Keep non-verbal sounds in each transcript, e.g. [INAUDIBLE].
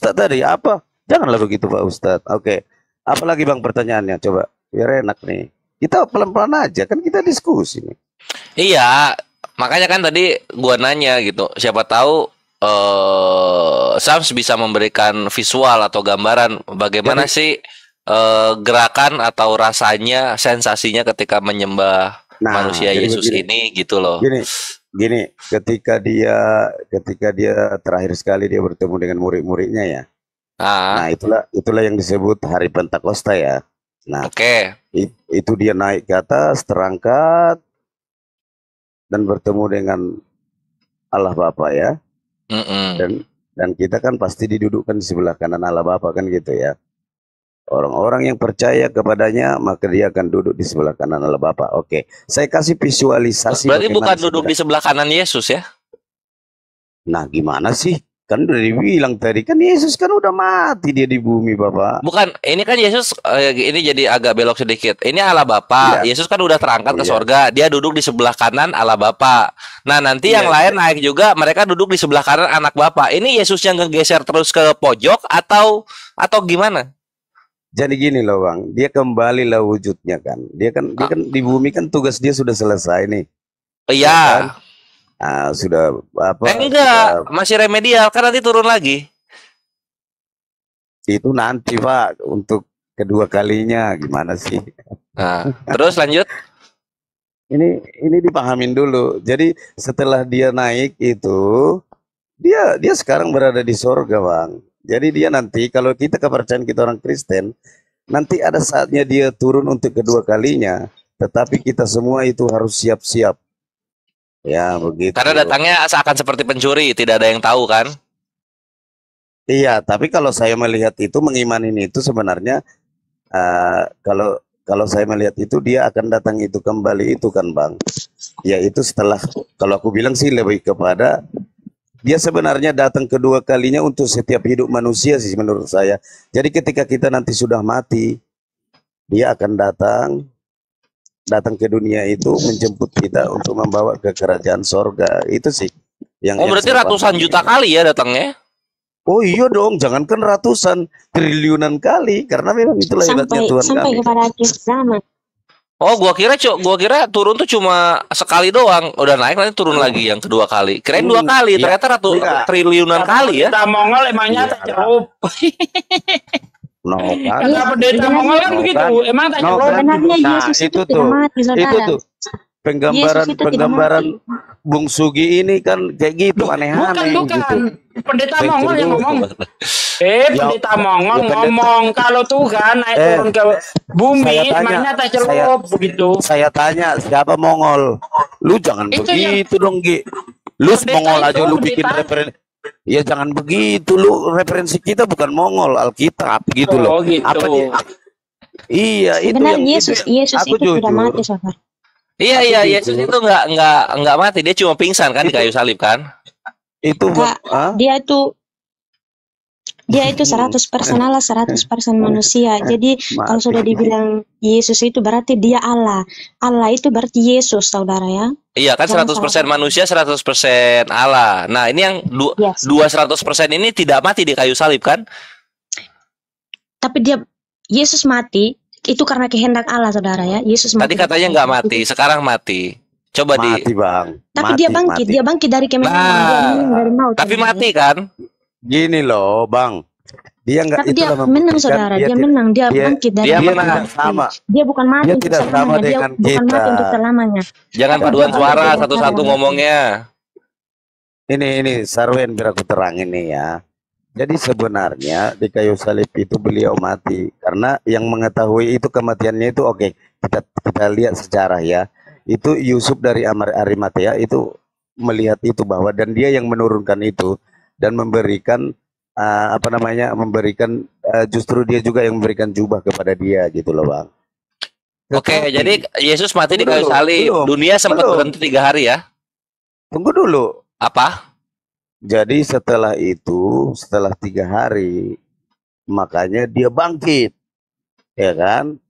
Ustadz tadi apa? Janganlah begitu Pak Ustadz. Oke. Okay. Apalagi Bang pertanyaannya coba. Biar enak nih. Kita pelan-pelan aja kan kita diskusi nih. Iya, makanya kan tadi gua nanya gitu. Siapa tahu eh uh, Sams bisa memberikan visual atau gambaran bagaimana Jadi, sih uh, gerakan atau rasanya, sensasinya ketika menyembah nah, manusia Yesus begini, ini gitu loh. Gini, gini ketika dia ketika dia terakhir sekali dia bertemu dengan murid-muridnya ya ah. nah itulah itulah yang disebut hari Pentakosta ya nah oke okay. it, itu dia naik ke atas terangkat dan bertemu dengan Allah Bapa ya mm -mm. dan dan kita kan pasti didudukkan di sebelah kanan Allah Bapa kan gitu ya Orang-orang yang percaya kepadanya maka dia akan duduk di sebelah kanan Allah Bapa. Oke, saya kasih visualisasi. Berarti bukan duduk di sebelah kanan Yesus ya? Nah, gimana sih? Kan udah dibilang tadi kan Yesus kan udah mati dia di bumi Bapak. Bukan, ini kan Yesus eh, ini jadi agak belok sedikit. Ini Allah Bapa. Ya. Yesus kan udah terangkat ke ya. sorga, dia duduk di sebelah kanan Allah Bapa. Nah, nanti ya. yang lain naik juga, mereka duduk di sebelah kanan anak Bapak. Ini Yesus yang ngegeser terus ke pojok atau atau gimana? Jadi gini loh bang, dia kembali lah wujudnya kan. Dia kan, dia kan di bumi kan tugas dia sudah selesai nih. Oh, iya. Ya kan? Nah, sudah apa? Eh, enggak, sudah... masih remedial kan nanti turun lagi. Itu nanti pak untuk kedua kalinya gimana sih? Nah, [LAUGHS] terus lanjut. Ini ini dipahamin dulu. Jadi setelah dia naik itu dia dia sekarang berada di sorga bang. Jadi dia nanti kalau kita kepercayaan kita orang Kristen, nanti ada saatnya dia turun untuk kedua kalinya. Tetapi kita semua itu harus siap-siap. Ya begitu. Karena datangnya seakan seperti pencuri, tidak ada yang tahu kan? Iya, tapi kalau saya melihat itu mengimani itu sebenarnya uh, kalau kalau saya melihat itu dia akan datang itu kembali itu kan bang. Ya itu setelah kalau aku bilang sih lebih kepada dia sebenarnya datang kedua kalinya untuk setiap hidup manusia sih menurut saya. Jadi ketika kita nanti sudah mati, dia akan datang datang ke dunia itu menjemput kita untuk membawa ke kerajaan sorga. Itu sih yang Oh, berarti ratusan juta kali ya datangnya? Oh iya dong, jangankan ratusan triliunan kali karena memang itulah sampai, ibaratnya Tuhan sampai kami. kepada akhir zaman. Oh, gua kira cok, gua kira turun tuh cuma sekali doang. Udah naik nanti turun hmm. lagi yang kedua kali. Keren dua hmm, kali, iya. ternyata ratu iya. triliunan Karena kali ya. Kita Mongol emangnya iya. tak No. Nokan. Enggak pendeta iya, Mongol kan begitu. Emang tak jauh. Iya, nah, itu tuh. Itu tuh penggambaran penggambaran Bung Sugi ini kan kayak gitu aneh-aneh. Bukan gitu. bukan. Gitu. Pendeta Mongol yang ngomong. Eh, eh pendeta ya, Mongol ya, ngomong kalau Tuhan naik eh, turun ke bumi, makanya tak celup begitu. Saya tanya siapa Mongol? Lu jangan itu begitu yang, dong, Gi. Lu Mongol aja lu bikin referensi. Ya jangan begitu lu referensi kita bukan Mongol, Alkitab gitu oh, loh. Gitu. Apa dia? Iya, itu Benar, yang Yesus, itu, Yesus aku itu jujur. mati, Iya iya iya Yesus itu nggak nggak nggak mati dia cuma pingsan kan di kayu salib kan? Itu Enggak, ah? dia itu dia itu 100% eh, Allah, 100% eh, manusia. Eh, Jadi Mati. kalau sudah ya, dibilang Yesus itu berarti dia Allah. Allah itu berarti Yesus, Saudara ya. Iya, kan seratus 100% persen manusia, 100% Allah. Nah, ini yang dua yes. dua 100% ini tidak mati di kayu salib kan? Tapi dia Yesus mati, itu karena kehendak Allah saudara ya Yesus mati tadi katanya nggak mati sekarang mati coba mati, di bang tapi mati, dia bangkit mati. dia bangkit dari kemenangan nah, dari maut tapi ya. mati kan gini loh bang dia enggak tapi dia menang saudara dia, dia menang dia, dia bangkit dari dia menang sama dia bukan mati dia tidak sama dengan dia kita bukan mati untuk selamanya jangan paduan suara satu-satu ngomongnya ini ini Sarwin biar aku terang ini ya jadi sebenarnya di kayu salib itu beliau mati karena yang mengetahui itu kematiannya itu oke okay, kita kita lihat sejarah ya itu Yusuf dari Amar Arimatea ya, itu melihat itu bahwa dan dia yang menurunkan itu dan memberikan uh, apa namanya memberikan uh, justru dia juga yang memberikan jubah kepada dia gitu loh bang. Oke okay, jadi Yesus mati belum, di kayu salib belum, dunia sempat belum. berhenti tiga hari ya. Tunggu dulu. Apa? Jadi setelah itu, setelah tiga hari, makanya dia bangkit, ya kan?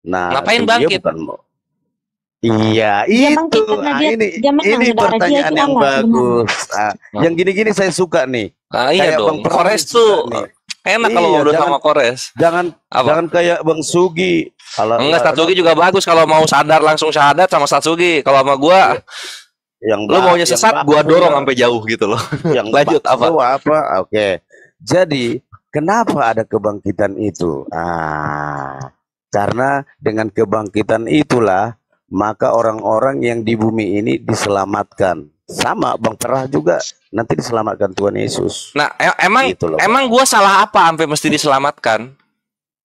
Nah, Ngapain bangkit? Iya, bukan Iya, dia itu. Bangkit nah, ini dia menang, ini pertanyaan yang bagus. Ah, nah, yang gini-gini saya suka nih. Ah, iya dong. Bang Kores tuh enak iya, kalau udah sama Kores. Jangan Apa? jangan kayak Bang Sugi. Kalau Enggak, Sugi juga bagus kalau mau sadar langsung sadar sama Sugi. Kalau sama gua iya yang lo maunya sesat gua dorong iya. sampai jauh gitu loh [LAUGHS] yang lanjut apa apa oke okay. jadi kenapa ada kebangkitan itu ah karena dengan kebangkitan itulah maka orang-orang yang di bumi ini diselamatkan sama bang perah juga nanti diselamatkan Tuhan Yesus nah e-, emang gitu loh, emang gua salah apa sampai mesti diselamatkan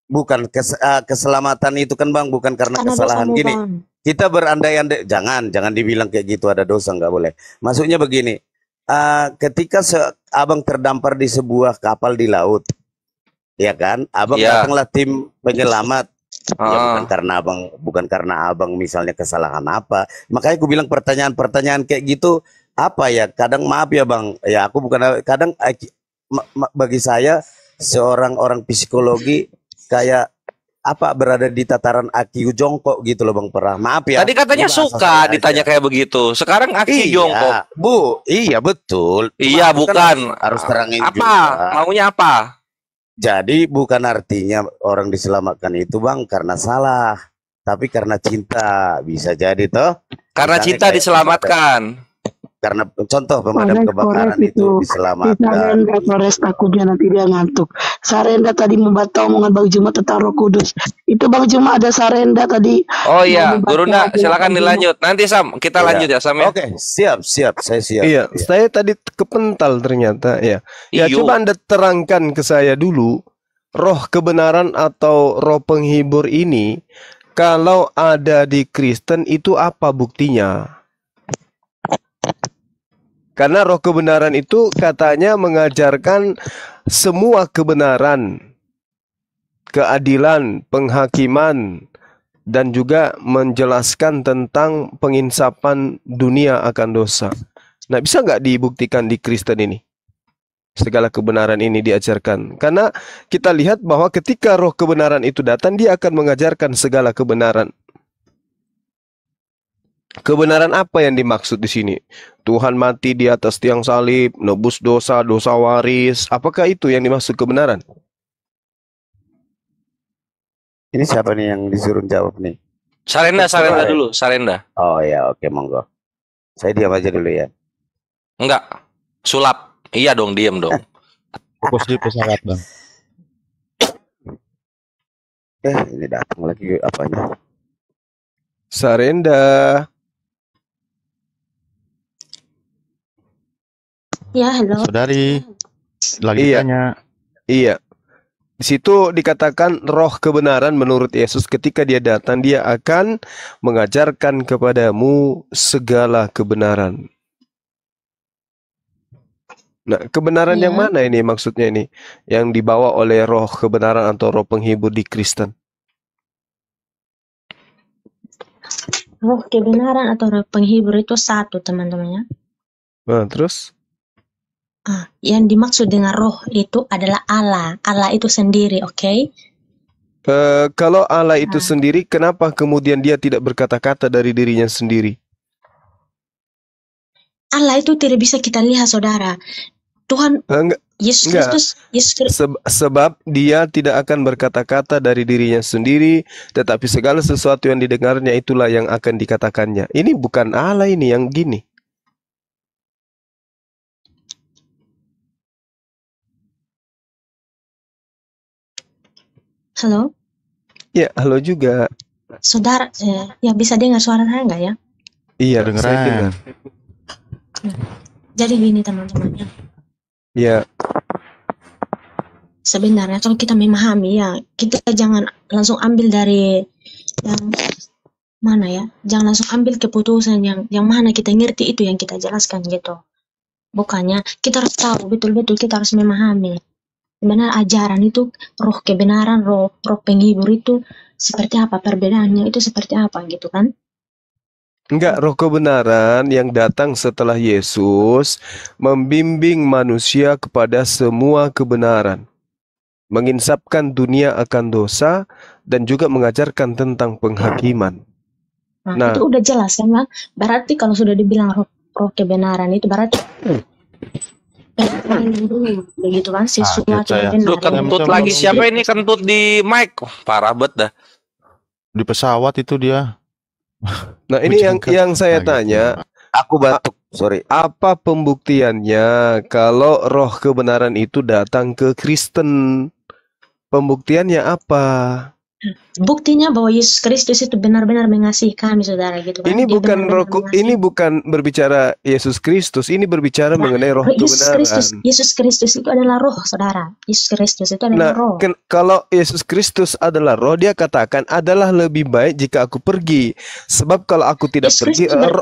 bukan kes, uh, keselamatan itu kan bang bukan karena, karena kesalahan gini kita berandai-andai, jangan, jangan dibilang kayak gitu ada dosa, nggak boleh. Maksudnya begini, uh, ketika abang terdampar di sebuah kapal di laut, ya kan, abang yeah. datanglah tim penyelamat. uh. Ya bukan karena abang, bukan karena abang misalnya kesalahan apa. Makanya aku bilang pertanyaan-pertanyaan kayak gitu apa ya? Kadang maaf ya bang, ya aku bukan kadang eh, bagi saya seorang orang psikologi kayak apa berada di tataran akiu jongkok gitu loh Bang Perah. Maaf ya. Tadi katanya suka ditanya aja. kayak begitu. Sekarang akiu iya, jongkok. Bu, iya betul. Iya, kan bukan. Kan harus terangin apa? Juga. Maunya apa? Jadi bukan artinya orang diselamatkan itu Bang karena salah, tapi karena cinta bisa jadi toh. Karena Misalnya cinta diselamatkan karena contoh pemadam Polres, kebakaran Polres itu, itu diselamatkan. Sarenda Polres takutnya nanti dia ngantuk. Sarenda tadi membaca omongan Bang Juma tentang Roh Kudus. Itu Bang Juma ada Sarenda tadi. Oh iya, Guruna, silakan dilanjut. Nanti Sam, kita iya. lanjut ya Sam ya. Oke, siap, siap, saya siap. Iya, ya. saya tadi kepental ternyata ya. Ya Iyo. coba Anda terangkan ke saya dulu roh kebenaran atau roh penghibur ini kalau ada di Kristen itu apa buktinya? Karena roh kebenaran itu katanya mengajarkan semua kebenaran, keadilan, penghakiman, dan juga menjelaskan tentang penginsapan dunia akan dosa. Nah, bisa nggak dibuktikan di Kristen ini? Segala kebenaran ini diajarkan. Karena kita lihat bahwa ketika roh kebenaran itu datang, dia akan mengajarkan segala kebenaran. Kebenaran apa yang dimaksud di sini? Tuhan mati di atas tiang salib, nebus dosa, dosa waris. Apakah itu yang dimaksud kebenaran? Ini siapa nih yang disuruh jawab nih? Sarenda, Sarenda dulu, Sarenda. Oh ya, oke monggo. Saya diam aja dulu ya. Enggak, sulap. Iya dong, diam dong. [LAUGHS] Fokus di pesawat bang. Eh, ini datang lagi apanya? Sarenda. Ya, halo. Saudari, lagi iya. tanya. Iya. Di situ dikatakan roh kebenaran menurut Yesus ketika dia datang dia akan mengajarkan kepadamu segala kebenaran. Nah, kebenaran ya. yang iya. mana ini maksudnya ini? Yang dibawa oleh roh kebenaran atau roh penghibur di Kristen? Roh kebenaran atau roh penghibur itu satu, teman-teman ya. Nah, terus? Ah, yang dimaksud dengan roh itu adalah Allah. Allah itu sendiri, oke? Okay? Uh, eh, kalau Allah itu ah. sendiri, kenapa kemudian dia tidak berkata-kata dari dirinya sendiri? Allah itu tidak bisa kita lihat, saudara. Tuhan eh, enggak, Yesus enggak. Kristus Yesus Kristus. Se sebab dia tidak akan berkata-kata dari dirinya sendiri tetapi segala sesuatu yang didengarnya itulah yang akan dikatakannya ini bukan Allah ini yang gini Halo? Ya, halo juga. Saudara, eh, ya bisa dengar suara saya nggak ya? Iya, dengar saya Jadi gini teman-teman ya. Iya. Sebenarnya kalau kita memahami ya, kita jangan langsung ambil dari yang mana ya jangan langsung ambil keputusan yang yang mana kita ngerti itu yang kita jelaskan gitu bukannya kita harus tahu betul-betul kita harus memahami Sebenarnya ajaran itu, roh kebenaran, roh roh penghibur itu seperti apa perbedaannya itu seperti apa gitu kan? Enggak, roh kebenaran yang datang setelah Yesus membimbing manusia kepada semua kebenaran. Menginsapkan dunia akan dosa dan juga mengajarkan tentang penghakiman. Nah, nah itu udah jelas kan, Berarti kalau sudah dibilang roh, roh kebenaran itu berarti hmm begitu kan sih ah, gitu ya. kentut lagi siapa ini kentut di mic parah banget dah di pesawat itu dia nah ini yang yang nah, saya gitu. tanya aku batuk sorry apa pembuktiannya kalau roh kebenaran itu datang ke Kristen pembuktiannya apa Buktinya bahwa Yesus Kristus itu benar-benar mengasihi kami, saudara. Gitu kan? Ini Dia bukan benar -benar roh, ini bukan berbicara Yesus Kristus, ini berbicara nah, mengenai roh Yesus kebenaran. Kristus, Yesus Kristus itu adalah roh, saudara. Yesus Kristus itu adalah nah, roh. Ken, kalau Yesus Kristus adalah roh, dia katakan adalah lebih baik jika aku pergi, sebab kalau aku tidak Yesus pergi, roh,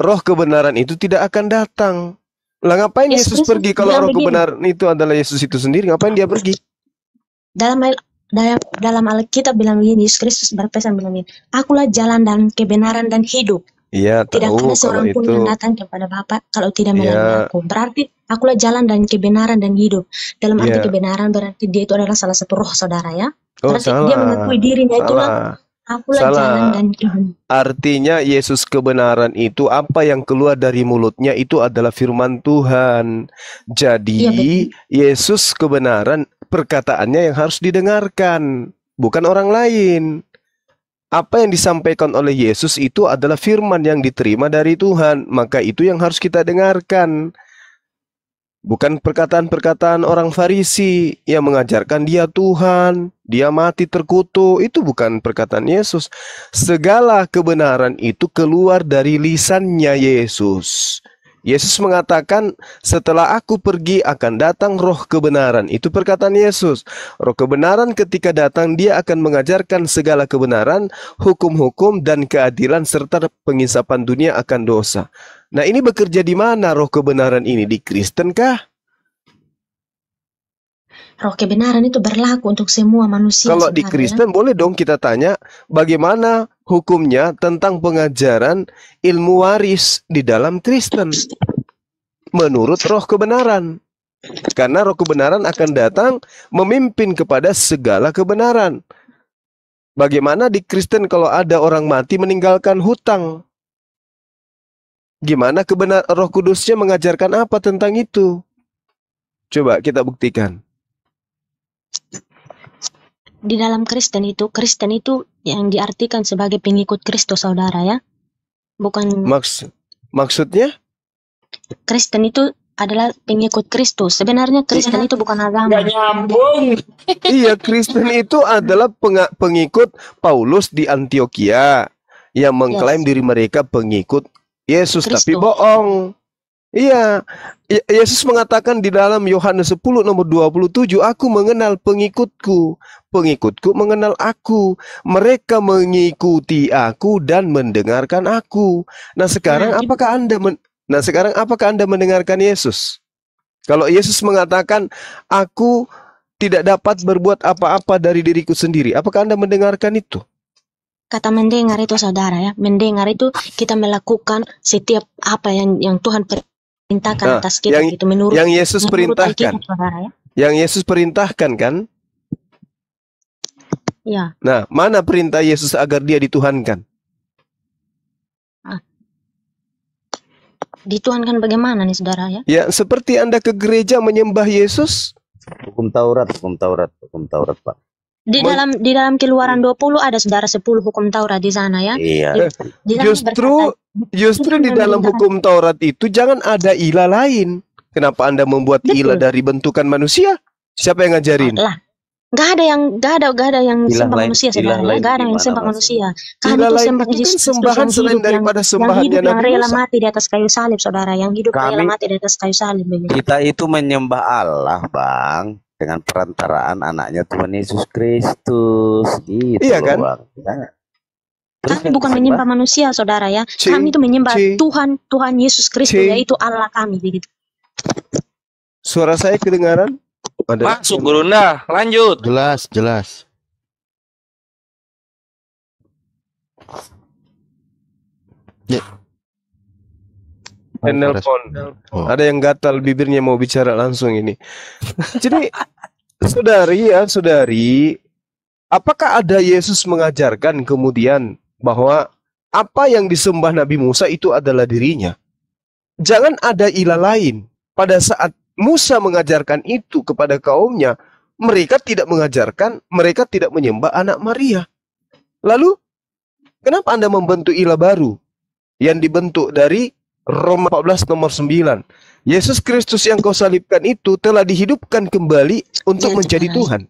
roh kebenaran itu tidak akan datang. Lah ngapain Yesus, Yesus pergi kalau roh kebenaran itu adalah Yesus itu sendiri? Ngapain dia pergi? Dalam dalam dalam Alkitab bilang begini Yesus Kristus berpesan bilang begini akulah jalan dan kebenaran dan hidup Iya, tidak tahu, ada seorang pun itu, yang datang kepada Bapa kalau tidak iya. melalui ya, aku. Berarti akulah jalan dan kebenaran dan hidup. Dalam arti ya. kebenaran berarti dia itu adalah salah satu roh saudara ya. Oh, berarti salah, dia mengakui dirinya salah, itulah akulah salah. jalan dan hidup. Artinya Yesus kebenaran itu apa yang keluar dari mulutnya itu adalah firman Tuhan. Jadi ya, Yesus kebenaran perkataannya yang harus didengarkan, bukan orang lain. Apa yang disampaikan oleh Yesus itu adalah firman yang diterima dari Tuhan, maka itu yang harus kita dengarkan. Bukan perkataan-perkataan orang Farisi yang mengajarkan dia Tuhan, dia mati terkutuk, itu bukan perkataan Yesus. Segala kebenaran itu keluar dari lisannya Yesus. Yesus mengatakan, "Setelah aku pergi akan datang roh kebenaran." Itu perkataan Yesus. Roh kebenaran ketika datang dia akan mengajarkan segala kebenaran, hukum-hukum dan keadilan serta pengisapan dunia akan dosa. Nah, ini bekerja di mana roh kebenaran ini? Di Kristen kah? roh kebenaran itu berlaku untuk semua manusia. Kalau di Kristen boleh dong kita tanya bagaimana hukumnya tentang pengajaran ilmu waris di dalam Kristen menurut roh kebenaran. Karena roh kebenaran akan datang memimpin kepada segala kebenaran. Bagaimana di Kristen kalau ada orang mati meninggalkan hutang? Gimana kebenar Roh Kudusnya mengajarkan apa tentang itu? Coba kita buktikan. Di dalam Kristen itu, Kristen itu yang diartikan sebagai pengikut Kristus, saudara ya. Bukan Maks maksudnya? Kristen itu adalah pengikut Kristus. Sebenarnya Kristen itu bukan agama. Gak nyambung. [LAUGHS] iya, Kristen itu adalah pengikut Paulus di Antioquia yang mengklaim yes. diri mereka pengikut Yesus Christus. tapi bohong. Iya, Yesus mengatakan di dalam Yohanes 10 nomor 27, aku mengenal pengikutku, pengikutku mengenal aku, mereka mengikuti aku dan mendengarkan aku. Nah, sekarang nah, gitu. apakah Anda men Nah, sekarang apakah Anda mendengarkan Yesus? Kalau Yesus mengatakan, aku tidak dapat berbuat apa-apa dari diriku sendiri, apakah Anda mendengarkan itu? kata mendengar itu saudara ya mendengar itu kita melakukan setiap apa yang yang Tuhan perintahkan nah, atas kita yang, gitu menurut yang Yesus menurut perintahkan. Alkitab, ya. Yang Yesus perintahkan kan? Ya. Nah, mana perintah Yesus agar dia dituhankan? Ah. Dituhankan bagaimana nih saudara ya? Ya, seperti Anda ke gereja menyembah Yesus. Hukum Taurat, hukum Taurat, hukum Taurat, Pak di dalam di dalam keluaran 20 hmm. ada saudara 10 hukum Taurat di sana ya. Iya. Di, di eh, justru berkata, justru di dalam hukum Taurat itu jangan ada ilah lain. Kenapa Anda membuat Betul. ilah dari bentukan manusia? Siapa yang ngajarin? Lah, Gak ada yang gak ada gak ada yang sembah manusia saudara. Ya. gak ada yang sembah manusia. Kami itu sembah kan Yesus sembahan yang selain hidup daripada sembahan yang, yang, hidup, yang rela mati di atas kayu salib saudara, yang hidup Kami, rela mati di atas kayu salib. Kita itu menyembah Allah, Bang dengan perantaraan anaknya Tuhan Yesus Kristus gitu iya kan Tapi bang. Ya. kami bukan menyembah manusia saudara ya cing, kami itu menyembah cing, Tuhan Tuhan Yesus Kristus yaitu Allah kami begitu suara saya kedengaran Ada. masuk Gurunda lanjut jelas jelas ya dan nelpon. Oh. Ada yang gatal bibirnya mau bicara langsung ini. Jadi saudari ya saudari, apakah ada Yesus mengajarkan kemudian bahwa apa yang disembah Nabi Musa itu adalah dirinya? Jangan ada ilah lain. Pada saat Musa mengajarkan itu kepada kaumnya, mereka tidak mengajarkan, mereka tidak menyembah anak Maria. Lalu, kenapa Anda membentuk ilah baru yang dibentuk dari Roma 14 nomor 9. Yesus Kristus yang kau salibkan itu telah dihidupkan kembali untuk ya, menjadi Tuhan.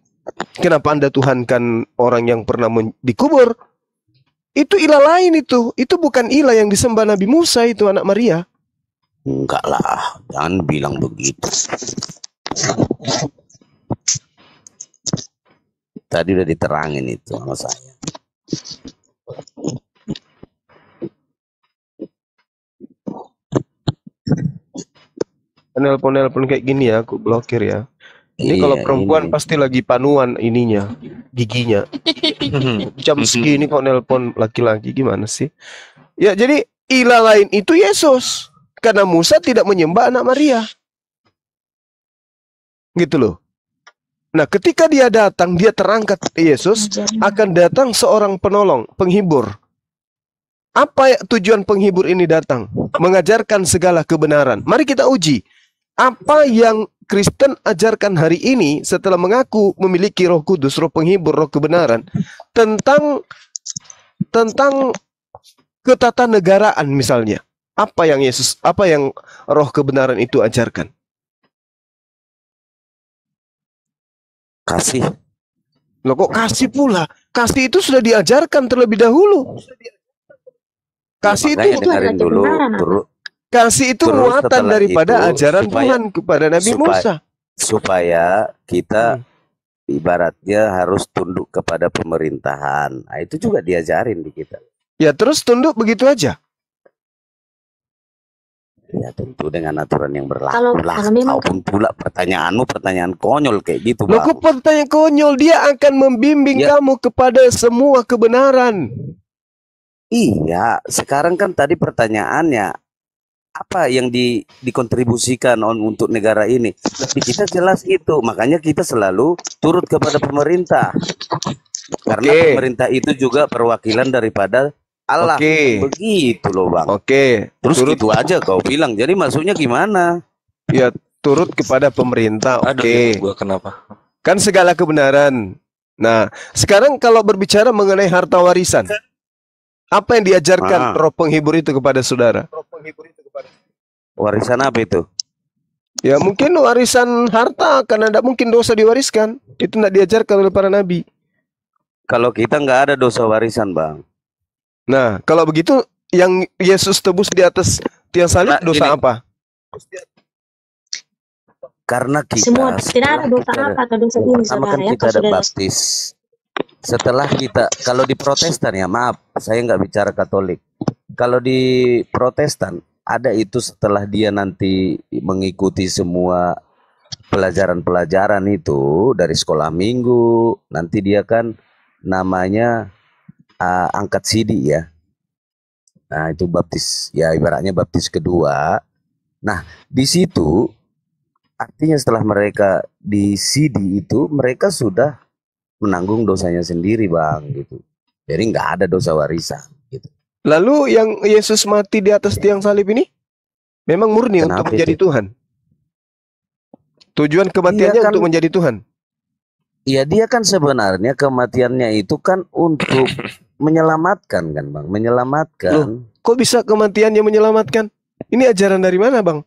Kenapa Anda tuhankan orang yang pernah dikubur? Itu ilah lain itu. Itu bukan ilah yang disembah Nabi Musa itu anak Maria. Enggak lah, jangan bilang begitu. Tadi udah diterangin itu sama saya. nelpon nelpon kayak gini ya, aku blokir ya. Ini iya, kalau perempuan ini. pasti lagi panuan ininya, giginya. [LAUGHS] Jam segini kok nelpon laki-laki gimana sih? Ya jadi ilah lain itu Yesus. Karena Musa tidak menyembah anak Maria. Gitu loh. Nah, ketika dia datang, dia terangkat Yesus akan datang seorang penolong, penghibur. Apa ya tujuan penghibur ini datang? Mengajarkan segala kebenaran. Mari kita uji apa yang Kristen ajarkan hari ini setelah mengaku memiliki Roh Kudus, Roh Penghibur, Roh Kebenaran tentang tentang ketatanegaraan misalnya. Apa yang Yesus, apa yang Roh Kebenaran itu ajarkan? Kasih. Loh kok kasih pula? Kasih itu sudah diajarkan terlebih dahulu. Ya, kasih ya, itu, itu dulu, dulu Kasih itu Terus muatan daripada itu, ajaran supaya, Tuhan kepada Nabi supaya, Musa. Supaya kita hmm. ibaratnya harus tunduk kepada pemerintahan. Nah, itu juga diajarin di kita. Ya terus tunduk begitu aja. Ya tentu dengan aturan yang berlaku kalau, lah. Kalau memang pula pertanyaanmu pertanyaan konyol kayak gitu. lu kok pertanyaan konyol dia akan membimbing ya. kamu kepada semua kebenaran. Iya, sekarang kan tadi pertanyaannya apa yang di, dikontribusikan on, untuk negara ini. Tapi kita jelas itu, makanya kita selalu turut kepada pemerintah. Karena pemerintah itu juga perwakilan daripada Allah. Okay. Begitu loh, Bang. Oke. Okay. Terus turut. gitu aja kau bilang. Jadi maksudnya gimana? Ya, turut kepada pemerintah. Oke. Okay. Ya, gua kenapa? Kan segala kebenaran. Nah, sekarang kalau berbicara mengenai harta warisan, apa yang diajarkan ah. roh penghibur itu kepada saudara? Roh penghibur itu Warisan apa itu? Ya mungkin warisan harta karena tidak mungkin dosa diwariskan. Itu tidak diajarkan oleh para nabi. Kalau kita nggak ada dosa warisan, Bang. Nah, kalau begitu yang Yesus tebus di atas tiang salib nah, dosa gini. apa? Karena kita semua tidak ada dosa kita, apa atau dosa ini pertama kan ya, kita ada baptis. Setelah kita kalau di Protestan ya maaf, saya nggak bicara Katolik. Kalau di Protestan ada itu setelah dia nanti mengikuti semua pelajaran-pelajaran itu dari sekolah minggu nanti dia kan namanya uh, angkat sidi ya nah itu baptis ya ibaratnya baptis kedua nah di situ artinya setelah mereka di sidi itu mereka sudah menanggung dosanya sendiri bang gitu jadi nggak ada dosa warisan Lalu yang Yesus mati di atas tiang salib ini memang murni Kenapa untuk menjadi itu? Tuhan. Tujuan kematiannya iya kan, untuk menjadi Tuhan. Iya, dia kan sebenarnya kematiannya itu kan untuk [COUGHS] menyelamatkan kan, Bang? Menyelamatkan. Loh, kok bisa kematiannya menyelamatkan? Ini ajaran dari mana, Bang?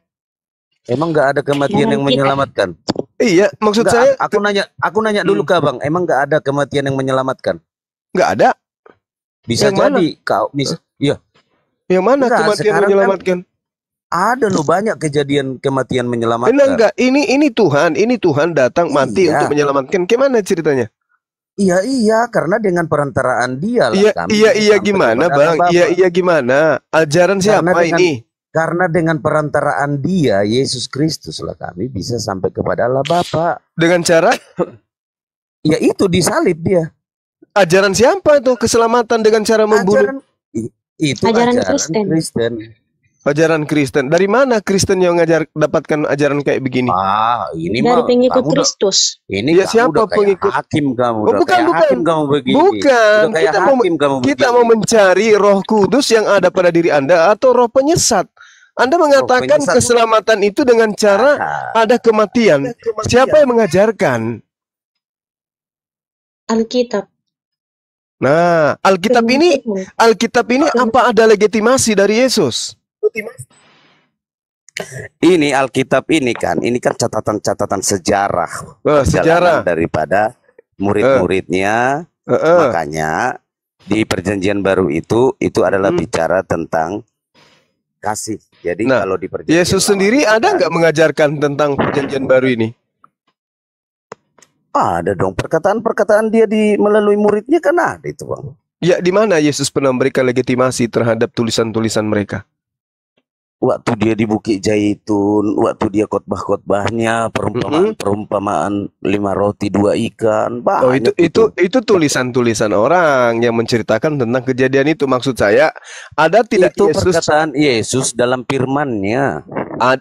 Emang nggak ada kematian yang iya. menyelamatkan? Iya, maksud enggak, saya aku nanya, aku nanya dulu hmm. Kak Bang, emang nggak ada kematian yang menyelamatkan? Nggak ada bisa yang jadi mana? kau bisa iya yang mana enggak, kematian kan menyelamatkan ada loh banyak kejadian kematian menyelamatkan enggak ini ini Tuhan ini Tuhan datang iya. mati untuk menyelamatkan gimana ceritanya Iya iya karena dengan perantaraan dia lah iya, kami iya iya gimana bang Bapak. iya iya gimana ajaran karena siapa dengan, ini karena dengan perantaraan dia Yesus Kristus lah kami bisa sampai kepada Allah Bapa dengan cara ya itu disalib dia ajaran siapa itu keselamatan dengan cara membunuh? Ajaran, itu ajaran, ajaran Kristen. Kristen. Ajaran Kristen. Dari mana Kristen yang ngajar dapatkan ajaran kayak begini? Ah, ini dari mah, pengikut Kristus. ini ya, siapa udah pengikut? Hakim kamu. Oh, bukan, bukan. Hakim kamu begini. Bukan. Kayak kita mau kamu kita mau mencari Roh Kudus yang ada pada diri Anda atau roh penyesat. Anda mengatakan penyesat keselamatan itu dengan cara ada kematian. ada kematian. Siapa yang mengajarkan? Alkitab. Nah, Alkitab ini Alkitab ini apa ada legitimasi dari Yesus? Ini Alkitab ini kan, ini kan catatan-catatan sejarah. Oh, sejarah daripada murid-muridnya. Uh, uh. Makanya di perjanjian baru itu itu adalah hmm. bicara tentang kasih. Jadi nah, kalau di perjanjian Yesus sendiri ada kan nggak mengajarkan tentang perjanjian baru ini? Ada dong perkataan-perkataan dia di melalui muridnya kan ada itu bang. Ya di mana Yesus pernah memberikan legitimasi terhadap tulisan-tulisan mereka? Waktu dia di Bukit Jaitun, waktu dia khotbah-khotbahnya, perumpamaan mm lima roti dua ikan, banyak. Oh itu gitu. itu itu tulisan-tulisan orang yang menceritakan tentang kejadian itu maksud saya ada tidak itu Yesus perkataan Yesus dalam firman-Nya.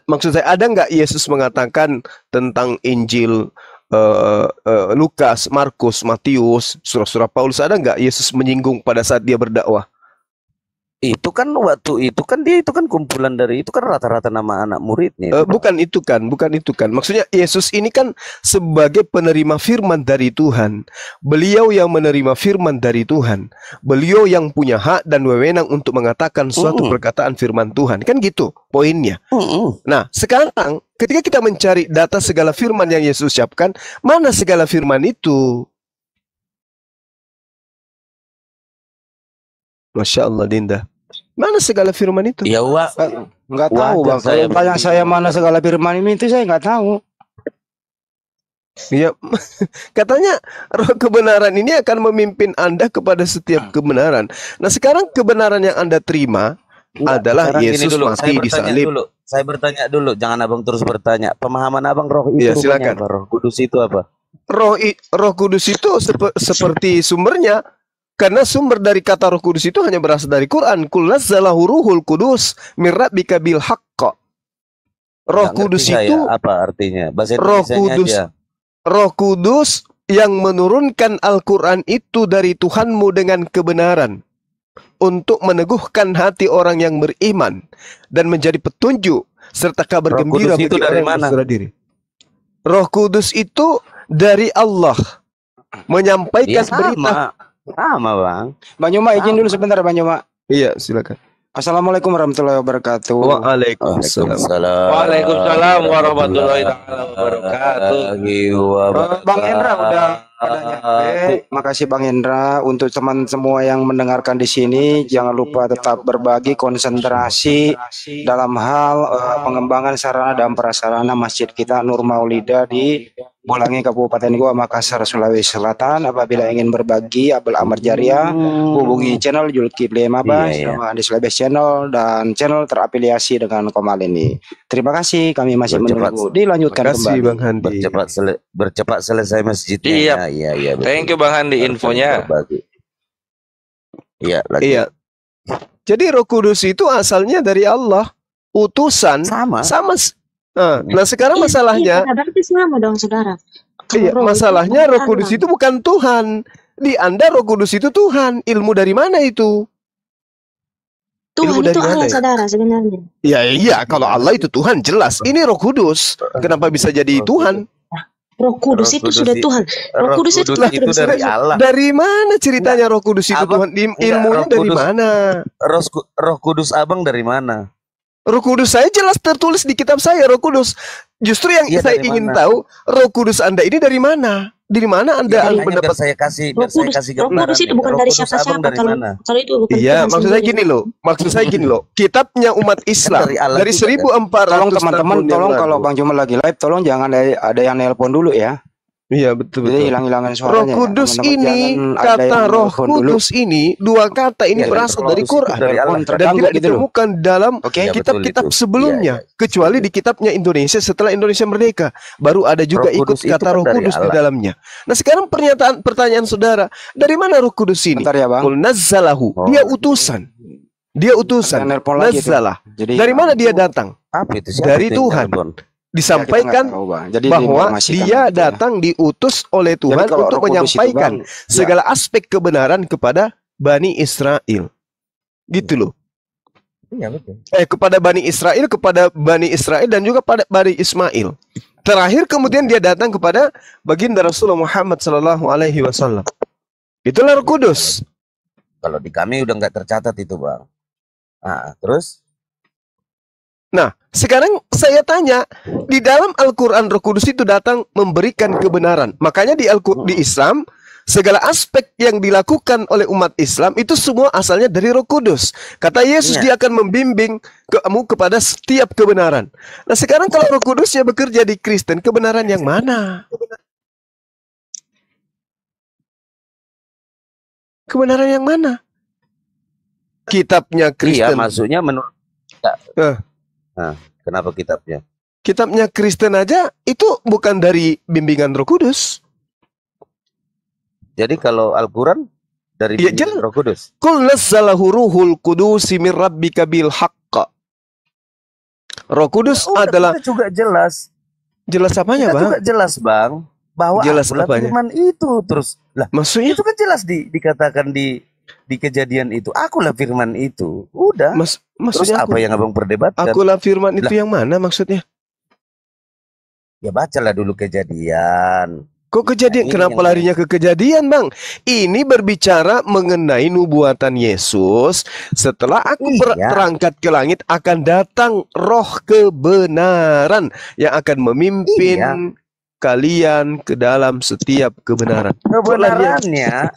maksud saya ada nggak Yesus mengatakan tentang Injil uh, uh, Lukas, Markus, Matius, surah-surah Paulus ada nggak Yesus menyinggung pada saat dia berdakwah? itu kan waktu itu kan dia itu kan kumpulan dari itu kan rata-rata nama anak muridnya. Eh, bukan itu kan, bukan itu kan. Maksudnya Yesus ini kan sebagai penerima firman dari Tuhan. Beliau yang menerima firman dari Tuhan. Beliau yang punya hak dan wewenang untuk mengatakan suatu mm -mm. perkataan firman Tuhan. Kan gitu poinnya. Mm -mm. Nah, sekarang ketika kita mencari data segala firman yang Yesus siapkan mana segala firman itu? Masya Allah Dinda Mana segala firman itu? Ya, wa, Enggak tahu, Bang. Saya tanya saya mana segala firman ini itu saya enggak tahu. Iya, [LAUGHS] katanya roh kebenaran ini akan memimpin Anda kepada setiap hmm. kebenaran. Nah, sekarang kebenaran yang Anda terima adalah Yesus dulu, mati di salib. Dulu, saya bertanya dulu, jangan Abang terus bertanya. Pemahaman Abang roh itu ya, silakan. Apa? Roh Kudus itu apa? Roh roh Kudus itu sep seperti sumbernya karena sumber dari kata roh kudus itu hanya berasal dari Quran. Kul ruhul kudus mirabika bil haqqa. Roh Nggak kudus itu apa artinya? Bahasa roh kudus aja. Roh kudus yang menurunkan Al-Quran itu dari Tuhanmu dengan kebenaran untuk meneguhkan hati orang yang beriman dan menjadi petunjuk serta kabar roh gembira bagi itu dari orang diri. Roh Kudus itu dari Allah ya menyampaikan ya, berita sama bang. Bang Yuma izin dulu sebentar Bang Yuma. Iya silakan. Assalamualaikum warahmatullahi wabarakatuh. Waalaikumsalam. Waalaikumsalam warahmatullahi wabarakatuh. Bang Hendra udah Eh, makasih Bang Hendra untuk teman semua yang mendengarkan di sini jangan lupa tetap berbagi konsentrasi dalam hal eh, pengembangan sarana dan prasarana masjid kita Nur Maulida di Bolangi Kabupaten Goa Makassar Sulawesi Selatan apabila ingin berbagi Abel Amar Jaria hmm. hubungi channel Julkifli Mabas ya, iya. iya. di Sulawesi channel dan channel terafiliasi dengan Komal ini. Terima kasih kami masih bercepat, menunggu dilanjutkan terima kasih, Bang Handi. Bercepat sele, bercepat selesai masjidnya. Iya iya iya. iya Thank you Bang Handi infonya. Iya lagi. Iya. Jadi Roh Kudus itu asalnya dari Allah, utusan sama sama Nah, iya. nah sekarang iya, masalahnya. Iya, iya masalahnya Roh Kudus itu bukan Tuhan. Di Anda Roh Kudus itu Tuhan. Ilmu dari mana itu? Tuhan Ilmu itu Allah ya? saudara sebenarnya. Ya iya, kalau Allah itu Tuhan jelas. Ini Roh Kudus. Kenapa bisa jadi Tuhan? Nah, roh Kudus, itu sudah Tuhan. Roh, Kudus, itu, itu dari Allah. Dari mana ceritanya Roh Kudus itu abang, Tuhan? Ilmunya dari mana? roh Kudus Abang dari mana? Roh Kudus saya jelas tertulis di kitab saya Roh Kudus. Justru yang ya, saya ingin mana? tahu Roh Kudus Anda ini dari mana? Dari mana iya, Anda ya, mendapat saya kasih Roh Kudus, kasih Roh Kudus itu bukan dari siapa-siapa kalau kalau itu bukan Iya, maksud saya gini loh. Maksud saya gini loh. [LAUGHS] Kitabnya umat kan Islam dari, dari 1400 Tolong teman-teman tolong kalau Bang Jumal lagi live tolong jangan ada yang nelpon dulu ya. Iya betul betul. hilang-hilangan suaranya. Roh Kudus ya, ini kata Roh Kudus dulu. ini dua kata ini ya, berasal dari Quran dari Allah. dan tidak gitu ditemukan gitu dalam iya, kitab-kitab ya, sebelumnya ya, ya. kecuali di kitabnya Indonesia setelah Indonesia merdeka baru ada juga roh ikut kata kan Roh Kudus di dalamnya. Nah sekarang pernyataan pertanyaan saudara dari mana Roh Kudus ini? ya Nazzalahu. Oh. Dia utusan. Dia utusan. Nazzalah. dari mana dia datang? Dari Tuhan disampaikan ya, Jadi bahwa dia datang diutus oleh Tuhan Jadi untuk menyampaikan bang, ya. segala aspek kebenaran kepada Bani Israel. Gitu loh. Iya, eh kepada Bani Israel, kepada Bani Israel dan juga pada Bani Ismail. Terakhir kemudian dia datang kepada baginda Rasulullah Muhammad Sallallahu Alaihi Wasallam. Itulah Kudus. Kalau di kami udah nggak tercatat itu bang. Ah terus Nah, sekarang saya tanya, di dalam Al-Quran Roh Kudus itu datang memberikan kebenaran. Makanya di al di Islam, segala aspek yang dilakukan oleh umat Islam itu semua asalnya dari Roh Kudus. Kata Yesus, ya. dia akan membimbing kamu kepada setiap kebenaran. Nah, sekarang kalau Roh Kudus yang bekerja di Kristen, kebenaran yang mana? Kebenaran yang mana? Kitabnya iya, Kristen. Iya, maksudnya menurut... Uh. Nah, kenapa kitabnya? Kitabnya Kristen aja itu bukan dari bimbingan Roh Kudus. Jadi kalau Al-Qur'an dari ya, bimbingan Roh Kudus. Kul nazzalahu ruhul kudus min rabbika bil haqq. Roh Kudus ya udah, adalah kita juga jelas. Jelas apanya, kita Bang? Juga jelas, Bang, bahwa jelas firman itu terus. Lah, maksudnya itu kan jelas di, dikatakan di di kejadian itu. aku Akulah firman itu. Udah. Mas, maksudnya apa yang abang perdebatkan? Akulah firman itu lah. yang mana maksudnya? Ya bacalah dulu kejadian. Kok kejadian? Nah, Kenapa larinya ke kejadian, Bang? Ini berbicara mengenai nubuatan Yesus. Setelah aku iya. terangkat ke langit, akan datang roh kebenaran yang akan memimpin iya. kalian ke dalam setiap kebenaran. Kebenarannya,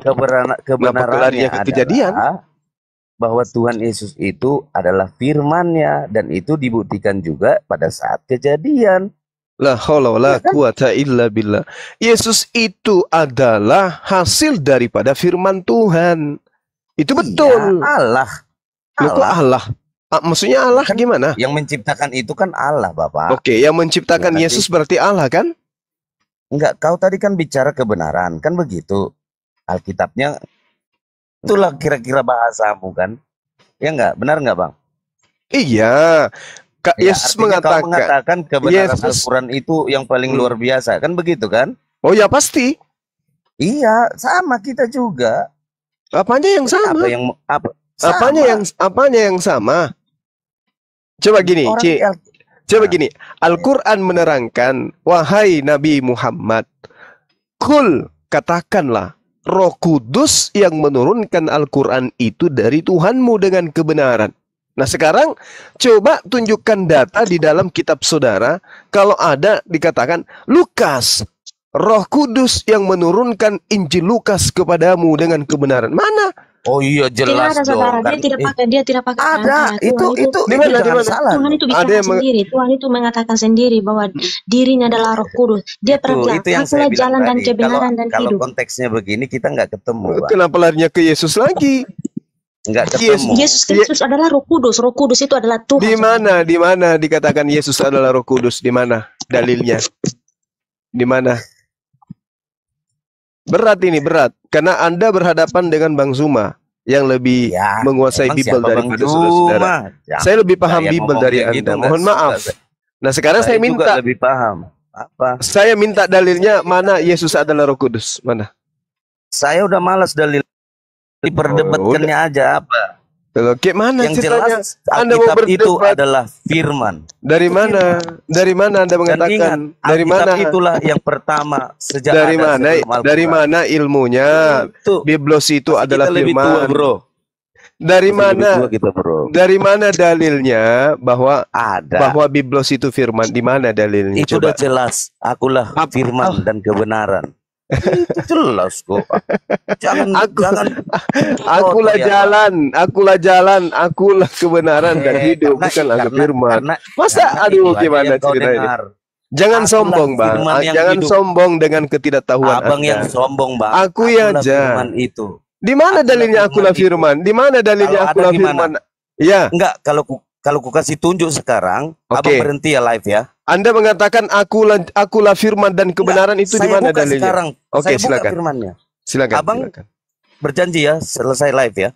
kebenaran kebenarannya kejadian bahwa Tuhan Yesus itu adalah firman-Nya dan itu dibuktikan juga pada saat kejadian. La haula wala ya kan? quwata illa billah. Yesus itu adalah hasil daripada firman Tuhan. Itu iya, betul. Ya, Allah. Allah. Loh, Allah? Maksudnya ya Allah kan gimana? Yang menciptakan itu kan Allah, Bapak. Oke, yang menciptakan ya, Yesus berarti Allah kan? Enggak, kau tadi kan bicara kebenaran, kan begitu? Alkitabnya itulah kira-kira bahasamu kan? Ya enggak, benar enggak, Bang? Iya. Kak ya, Yesus mengatakan, mengatakan kebenaran Al-Quran itu yang paling hmm. luar biasa, kan begitu kan? Oh ya pasti. Iya, sama kita juga. Apanya yang sama? Apa yang apa? Sama. Apanya yang apanya yang sama? Coba gini, Orang Coba nah. gini, Al-Qur'an menerangkan, "Wahai Nabi Muhammad, kul katakanlah Roh Kudus yang menurunkan Al-Quran itu dari Tuhanmu dengan kebenaran. Nah sekarang coba tunjukkan data di dalam kitab saudara. Kalau ada dikatakan Lukas, roh kudus yang menurunkan Injil Lukas kepadamu dengan kebenaran. Mana? Oh iya jelas tidak dong. Saudara. Dia tidak eh, pakai dia tidak pakai ada itu itu itu itu, itu jangan salah. Tuhan itu bicara ada sendiri. Tuhan itu mengatakan sendiri bahwa hmm. dirinya adalah Roh Kudus. Dia pernah itu yang saya jalan tadi. dan kebenaran kalau, dan hidup. Kalau konteksnya begini kita nggak ketemu. Kenapa larinya ke Yesus lagi? Enggak ketemu. Yesus Kristus Ye adalah Roh Kudus. Roh Kudus itu adalah Tuhan. Di mana? Di mana dikatakan Yesus adalah Roh Kudus? Di mana dalilnya? Di mana? Berat ini berat karena Anda berhadapan dengan Bang Zuma yang lebih ya, menguasai Bible daripada saudara-saudara. Ya, saya lebih paham saya Bible dari Anda. Gitu, Mohon maaf. nah, sekarang saya, saya minta lebih paham. Apa? Saya minta dalilnya mana Yesus adalah Roh Kudus? Mana? Saya udah malas dalil. Diperdebatkannya oh, aja apa? Kalau gimana yang jelas Anda mau berdebat itu adalah firman. Dari mana? Dari mana Anda mengatakan? ingat, dari mana? itulah yang pertama sejak Dari mana? Dari mana ilmunya? Itu, Biblos itu Masih adalah firman. tua, bro. Dari Masih mana? kita, bro. Dari mana dalilnya bahwa ada bahwa Biblos itu firman? Di mana dalilnya? Itu sudah udah jelas. Akulah firman Ap oh. dan kebenaran. Itu jelas kok jangan [LAUGHS] aku, jangan [LAUGHS] akulah ya. jalan akulah jalan akulah kebenaran eh, dan hidup karena, bukan karena, firman karena, masa karena aduh itu, gimana cerita ini Jangan Akulah sombong, Bang. Ah, jangan hidup. sombong dengan ketidaktahuan Abang anda. yang sombong, Bang. Aku ya aja. itu. Di mana dalilnya lah firman? Di mana dalilnya lah firman? Ya. Enggak, kalau ku, kalau ku kasih tunjuk sekarang, okay. Abang berhenti ya live ya. Anda mengatakan aku akulah firman dan kebenaran itu di mana dalilnya? Sekarang. Oke, silakan. Firmannya. Silakan. Abang silakan. berjanji ya selesai live ya.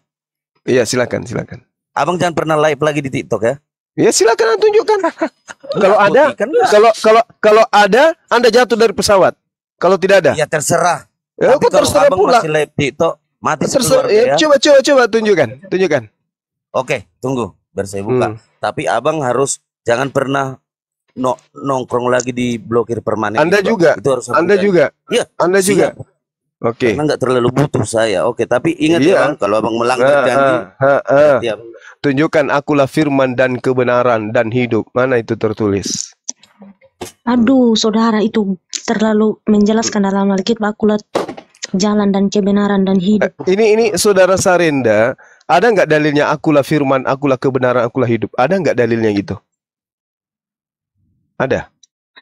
Iya, silakan, silakan. Abang jangan pernah live lagi di TikTok ya. Ya silakan tunjukkan. [LAUGHS] kalau ada kalau kalau kalau ada Anda jatuh dari pesawat. Kalau tidak ada. Ya terserah. Ya, kok terserah abang pula. Masih live TikTok mati terserah. Ya, ya. Coba coba coba tunjukkan, tunjukkan. Oke, tunggu biar saya buka. Hmm. Tapi Abang harus jangan pernah no, nongkrong lagi di blokir permanen. Anda itu, juga. Itu harus Anda juga. Iya. Anda siap. juga. Oke. Okay. Karena nggak terlalu butuh saya. Oke, okay, tapi ingat iya. ya bang, kalau abang melanggar janji, ha, Ya, tunjukkan akulah firman dan kebenaran dan hidup. Mana itu tertulis? Aduh, saudara itu terlalu menjelaskan dalam Alkitab akulah jalan dan kebenaran dan hidup. Eh, ini ini saudara Sarenda, ada nggak dalilnya akulah firman, akulah kebenaran, akulah hidup? Ada nggak dalilnya gitu? Ada.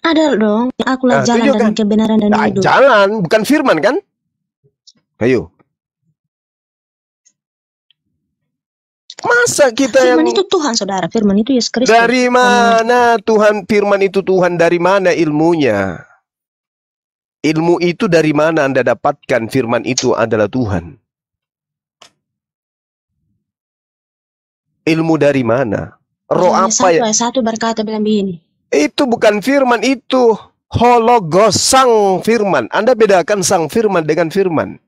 Ada dong. Aku lah ah, jalan dan kebenaran dan nah, hidup. Jalan, bukan firman kan? Ayo. Masa kita firman yang... itu Tuhan, saudara. Firman itu Yesus Kristus. Dari mana Tuhan, firman itu Tuhan, dari mana ilmunya? Ilmu itu dari mana Anda dapatkan firman itu adalah Tuhan? Ilmu dari mana? Roh apa ya? Satu berkata bilang begini, itu bukan firman, itu hologos, sang firman. Anda bedakan sang firman dengan firman.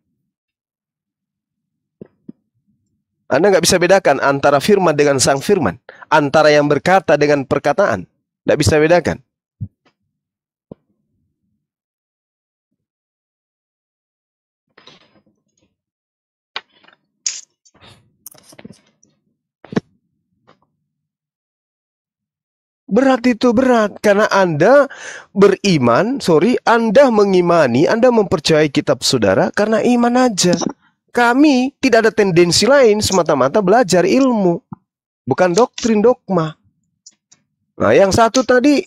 Anda nggak bisa bedakan antara firman dengan sang firman. Antara yang berkata dengan perkataan. Nggak bisa bedakan. Berat itu berat karena Anda beriman, sorry, Anda mengimani, Anda mempercayai kitab saudara karena iman aja. Kami tidak ada tendensi lain semata-mata belajar ilmu, bukan doktrin dogma. Nah, yang satu tadi.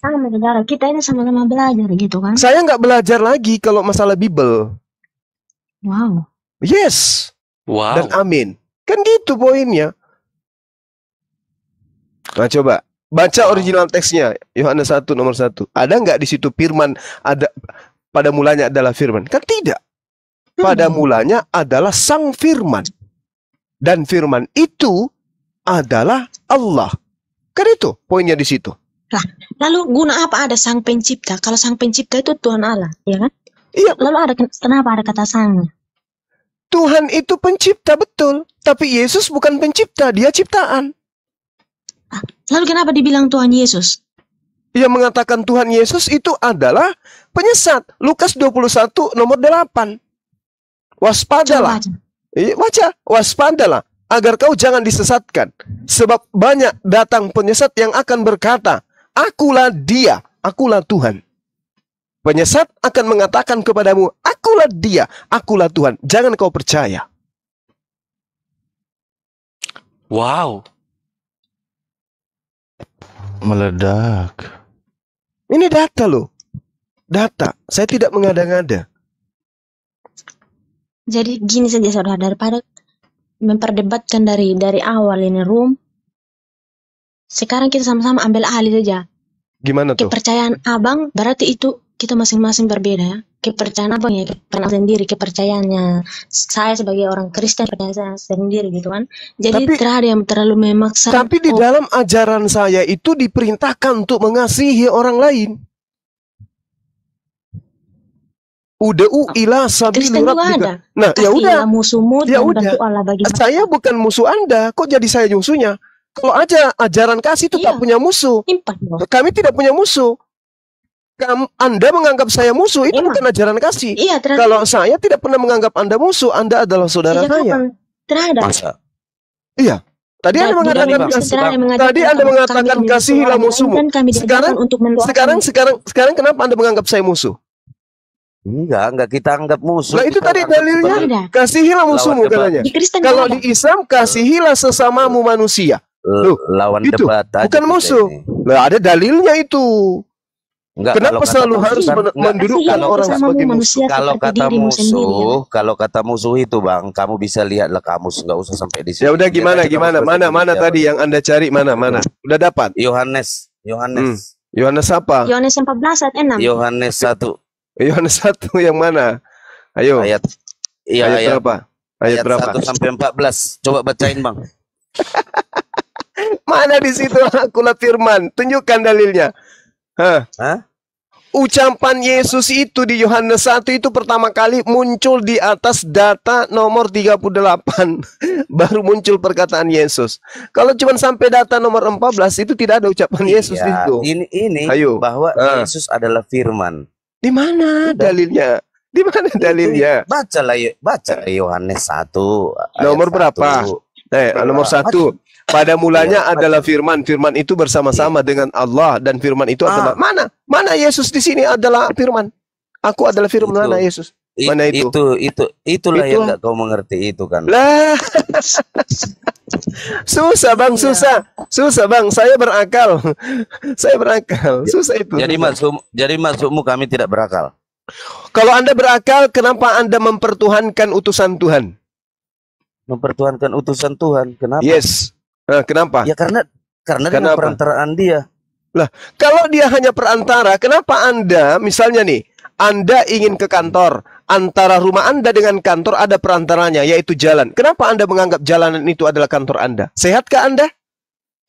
kita ini sama-sama belajar gitu kan? Saya nggak belajar lagi kalau masalah Bible. Wow. Yes. Wow. Dan amin. Kan gitu poinnya. Nah coba Baca original teksnya Yohanes 1 nomor 1. Ada nggak di situ firman ada pada mulanya adalah firman? Kan tidak. Hmm. Pada mulanya adalah sang firman. Dan firman itu adalah Allah. Kan itu poinnya di situ. Lah, lalu guna apa ada sang pencipta? Kalau sang pencipta itu Tuhan Allah, ya kan? Iya. Lalu ada kenapa ada kata sang? Tuhan itu pencipta betul, tapi Yesus bukan pencipta, dia ciptaan. Ah, lalu kenapa dibilang Tuhan Yesus? Yang mengatakan Tuhan Yesus itu adalah penyesat. Lukas 21 nomor 8. Waspadalah. Iya, baca, waspadalah agar kau jangan disesatkan. Sebab banyak datang penyesat yang akan berkata, Akulah dia, akulah Tuhan. Penyesat akan mengatakan kepadamu, akulah dia, akulah Tuhan. Jangan kau percaya. Wow, Meledak. Ini data loh. Data. Saya tidak mengada-ngada. Jadi gini saja saudara daripada memperdebatkan dari dari awal ini room. Sekarang kita sama-sama ambil ahli saja. Gimana tuh? Kepercayaan abang berarti itu kita masing-masing berbeda ya. kepercayaan apa ya kepercayaan sendiri kepercayaannya saya sebagai orang Kristen percaya saya sendiri gitu kan jadi tapi, tidak ada yang terlalu memaksa tapi di dalam ajaran saya itu diperintahkan untuk mengasihi orang lain Udau oh. ila sabilu juga. Nah, ya udah. musuhmu ya udah. Allah bagi saya bukan musuh Anda, kok jadi saya musuhnya? Kalau aja ajaran kasih itu iya. tak punya musuh. Impan, Kami tidak punya musuh kamu, Anda menganggap saya musuh itu Emang. Iya. bukan ajaran kasih. Iya, terhadap. Kalau saya tidak pernah menganggap Anda musuh, Anda adalah saudara Sejak iya, saya. Terhadap. Masa? Iya. Tadi Anda mengatakan kasih. Tadi Anda mengatakan kasihilah musuhmu. Sekarang untuk sekarang sekarang sekarang kenapa Anda menganggap saya musuh? Enggak, enggak kita anggap musuh. Nah, itu tadi dalilnya. Kasihilah musuhmu katanya. Kalau di Islam eh. kasihilah sesamamu manusia. Eh, Loh, lawan gitu. debat aja bukan musuh. Lah ada dalilnya itu. Enggak, Kenapa kalau selalu harus kan, mendudukkan orang sebagai musuh? Kalau kata musuh, kalau kata musuh itu bang, kamu bisa lihatlah kamu nggak usah sampai di sini. Ya udah gimana, gimana, mana, mana tadi yang anda cari, mana, mana, udah dapat? Yohanes, Yohanes. Hmm. Yohanes apa? Yohanes 14 ayat 6. Yohanes satu Yohanes satu yang mana? Ayo. Ayat. Iya, ayat, ayat berapa? Ayat, berapa? satu sampai 14. Coba bacain, Bang. [LAUGHS] mana di situ akulah firman? Tunjukkan dalilnya. Hah? Hah? Ucapan Yesus itu di Yohanes 1 itu pertama kali muncul di atas data nomor 38. [LAUGHS] Baru muncul perkataan Yesus. Kalau cuma sampai data nomor 14 itu tidak ada ucapan iya, Yesus itu. Ini ini Ayo. bahwa Yesus adalah firman. Di mana dalilnya? Di mana dalilnya? Baca Bacalah baca Yohanes 1. Nomor berapa? Eh, nomor 1. Pada iya. mulanya adalah firman, firman itu bersama-sama iya. dengan Allah dan firman itu ah. adalah mana? Mana Yesus di sini adalah firman? Aku adalah firman itu. mana Yesus? Mana itu? Itu itu itulah itu. yang gak kau mengerti itu kan. Lah. [LAUGHS] susah Bang, iya. susah. Susah Bang, saya berakal. [LAUGHS] saya berakal. Ya, susah itu. Jadi maksud jadi maksudmu kami tidak berakal. Kalau Anda berakal, kenapa Anda mempertuhankan utusan Tuhan? Mempertuhankan utusan Tuhan, kenapa? Yes, Nah, kenapa? Ya karena karena kenapa? dengan perantaraan dia. Lah, kalau dia hanya perantara, kenapa Anda misalnya nih, Anda ingin ke kantor, antara rumah Anda dengan kantor ada perantaranya yaitu jalan. Kenapa Anda menganggap jalanan itu adalah kantor Anda? Sehatkah Anda?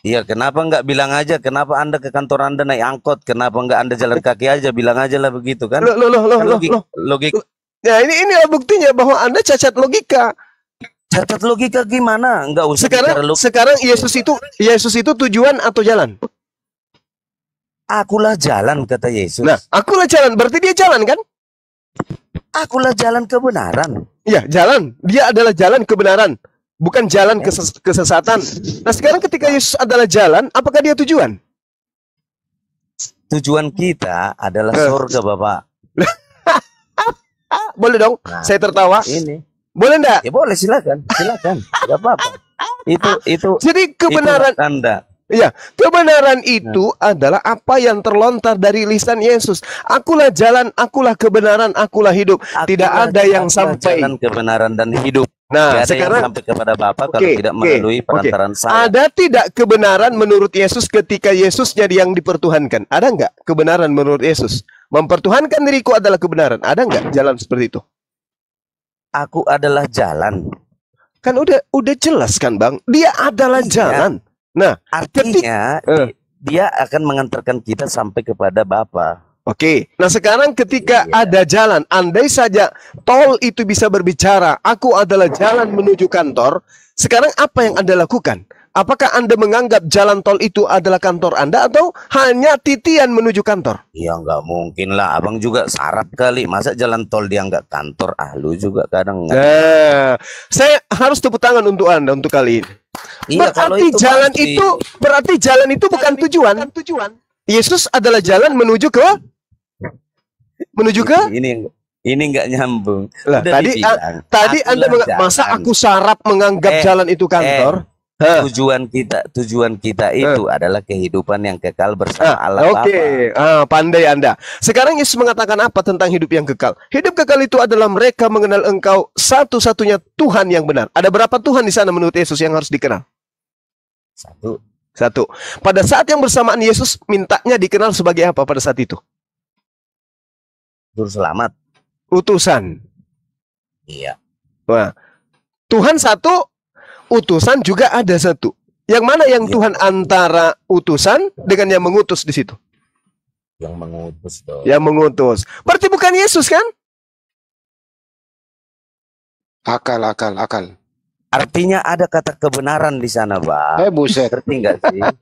Iya, kenapa nggak bilang aja? Kenapa Anda ke kantor Anda naik angkot? Kenapa nggak Anda jalan kaki aja? Bilang aja lah begitu kan? Loh, loh, loh, loh, kan logik, loh, logik. Nah, ini ini buktinya bahwa Anda cacat logika. Cacat logika gimana? Enggak usah. Sekarang sekarang Yesus itu Yesus itu tujuan atau jalan? Akulah jalan kata Yesus. Nah, akulah jalan berarti dia jalan kan? Akulah jalan kebenaran. Iya, jalan. Dia adalah jalan kebenaran, bukan jalan ya. keses kesesatan. Nah, sekarang ketika Yesus adalah jalan, apakah dia tujuan? Tujuan kita adalah eh. surga, Bapak. [LAUGHS] Boleh dong, nah, saya tertawa. Ini. Boleh enggak? Ya boleh silakan, silakan. Enggak apa-apa. Itu itu Jadi kebenaran itu Anda. Iya, kebenaran itu nah. adalah apa yang terlontar dari lisan Yesus. Akulah jalan, akulah kebenaran, akulah hidup. Akulah, tidak ada yang sampai jalan kebenaran dan hidup. Nah, tidak sekarang sampai kepada Bapa okay, kalau tidak okay, melalui perantaran okay. saya. Ada tidak kebenaran menurut Yesus ketika Yesus jadi yang dipertuhankan? Ada enggak kebenaran menurut Yesus? Mempertuhankan diriku adalah kebenaran. Ada enggak jalan seperti itu? aku adalah jalan. Kan udah udah jelas kan, Bang? Dia adalah artinya, jalan. Nah, artinya ketika, uh, dia akan mengantarkan kita sampai kepada Bapa. Oke. Nah, sekarang ketika iya. ada jalan, andai saja tol itu bisa berbicara, aku adalah jalan menuju kantor, sekarang apa yang Anda lakukan? Apakah Anda menganggap jalan tol itu adalah kantor Anda atau hanya titian menuju kantor? Ya nggak mungkin lah, abang juga sarap kali. Masa jalan tol dia nggak kantor? Ah lu juga kadang nggak. Eh, saya harus tepuk tangan untuk Anda untuk kali ini. Iya, berarti itu jalan pasti... itu berarti jalan itu bukan tujuan. Bukan tujuan. Yesus adalah jalan menuju ke menuju ke ini ini nggak nyambung. Lah, tadi a, tadi Anda masa aku sarap menganggap eh, jalan itu eh, kantor? Eh Huh. Tujuan kita, tujuan kita itu huh. adalah kehidupan yang kekal bersama huh. Allah. Oke, okay. ah, pandai Anda. Sekarang Yesus mengatakan apa tentang hidup yang kekal? Hidup kekal itu adalah mereka mengenal Engkau satu-satunya Tuhan yang benar. Ada berapa Tuhan di sana menurut Yesus yang harus dikenal? Satu. Satu. Pada saat yang bersamaan Yesus mintanya dikenal sebagai apa pada saat itu? Juru selamat. Utusan. Iya. Wah. Tuhan satu, utusan juga ada satu. Yang mana yang ya. Tuhan antara utusan dengan yang mengutus di situ? Yang mengutus dong. Yang mengutus. Berarti bukan Yesus kan? Akal, akal, akal. Artinya ada kata kebenaran di sana, Pak. Eh, buset. Ngerti sih? [LAUGHS]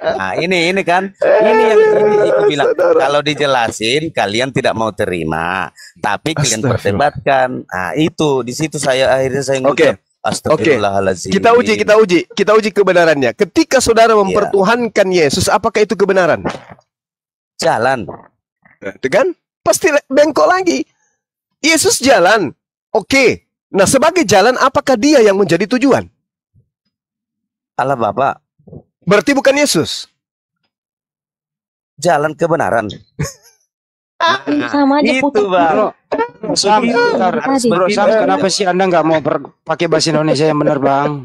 nah ini ini kan ini yang ini aku bilang Saudara. kalau dijelasin kalian tidak mau terima tapi kalian perdebatkan nah itu di situ saya akhirnya saya ngomong okay. Oke, okay. kita uji, kita uji, kita uji kebenarannya. Ketika saudara iya. mempertuhankan yeah. Yesus, apakah itu kebenaran? Jalan, itu kan? Pasti bengkok lagi. Yesus jalan, oke. Okay. Nah, sebagai jalan, apakah dia yang menjadi tujuan? Allah Bapak. Berarti bukan Yesus. Jalan kebenaran. Nah, sama aja itu Bang. Bro, Sam, Bro, Sam, kenapa sih Anda nggak mau pakai bahasa Indonesia yang benar, Bang?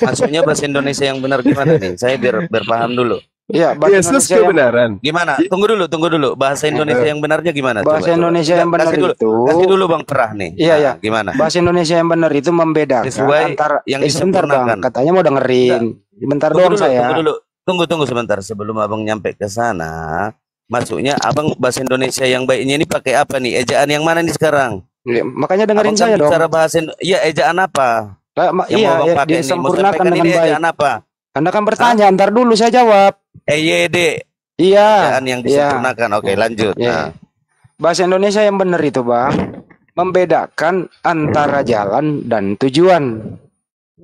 Maksudnya bahasa Indonesia yang benar gimana nih? Saya biar berpaham dulu. Iya, iya, bahasa Yesus Indonesia kebenaran. benaran Gimana? Tunggu dulu, tunggu dulu. Bahasa iya. Indonesia yang benarnya gimana? Bahasa coba, Indonesia coba. yang nah, benar kasih dulu, itu. Kasih dulu Bang Perah nih. Iya, nah, iya. Nah, gimana? Bahasa Indonesia yang benar itu membedakan Sesuai antara yang eh, sebentar Bang, katanya mau dengerin. Ya. bentar tunggu dong saya. Tunggu dulu. Tunggu tunggu sebentar sebelum Abang nyampe ke sana. Maksudnya Abang bahasa Indonesia yang baiknya ini pakai apa nih? Ejaan yang mana nih sekarang? Ya, makanya dengerin abang kan saya kan dong. Cara bahasa Iya, ejaan apa? Nah, yang iya, mau Abang ya, pakai ini Mau ejaan apa? Anda kan bertanya, ah? ntar dulu saya jawab. EYD. Eh, iya. Dan iya. yang iya. disempurnakan. Iya. Oke, lanjut. Iya, nah. iya. Bahasa Indonesia yang benar itu, Bang. Membedakan antara jalan dan tujuan.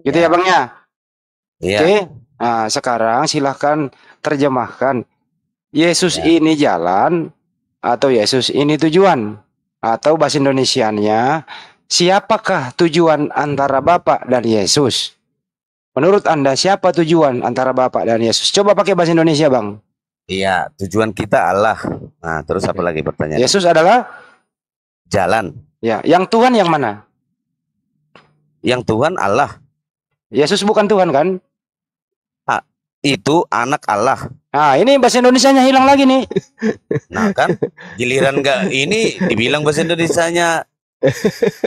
Gitu ya, ya Bang ya? Iya. Oke. Nah, sekarang silahkan terjemahkan. Yesus ya. ini jalan atau Yesus ini tujuan? Atau bahasa Indonesianya, siapakah tujuan antara bapak dan Yesus? Menurut Anda siapa tujuan antara Bapak dan Yesus? Coba pakai bahasa Indonesia, Bang. Iya, tujuan kita Allah. Nah, terus apa lagi pertanyaan? Yesus adalah jalan. Ya, yang Tuhan yang mana? Yang Tuhan Allah. Yesus bukan Tuhan kan? Ah, itu anak Allah. Nah, ini bahasa Indonesianya hilang lagi nih. Nah, kan giliran enggak ini dibilang bahasa Indonesianya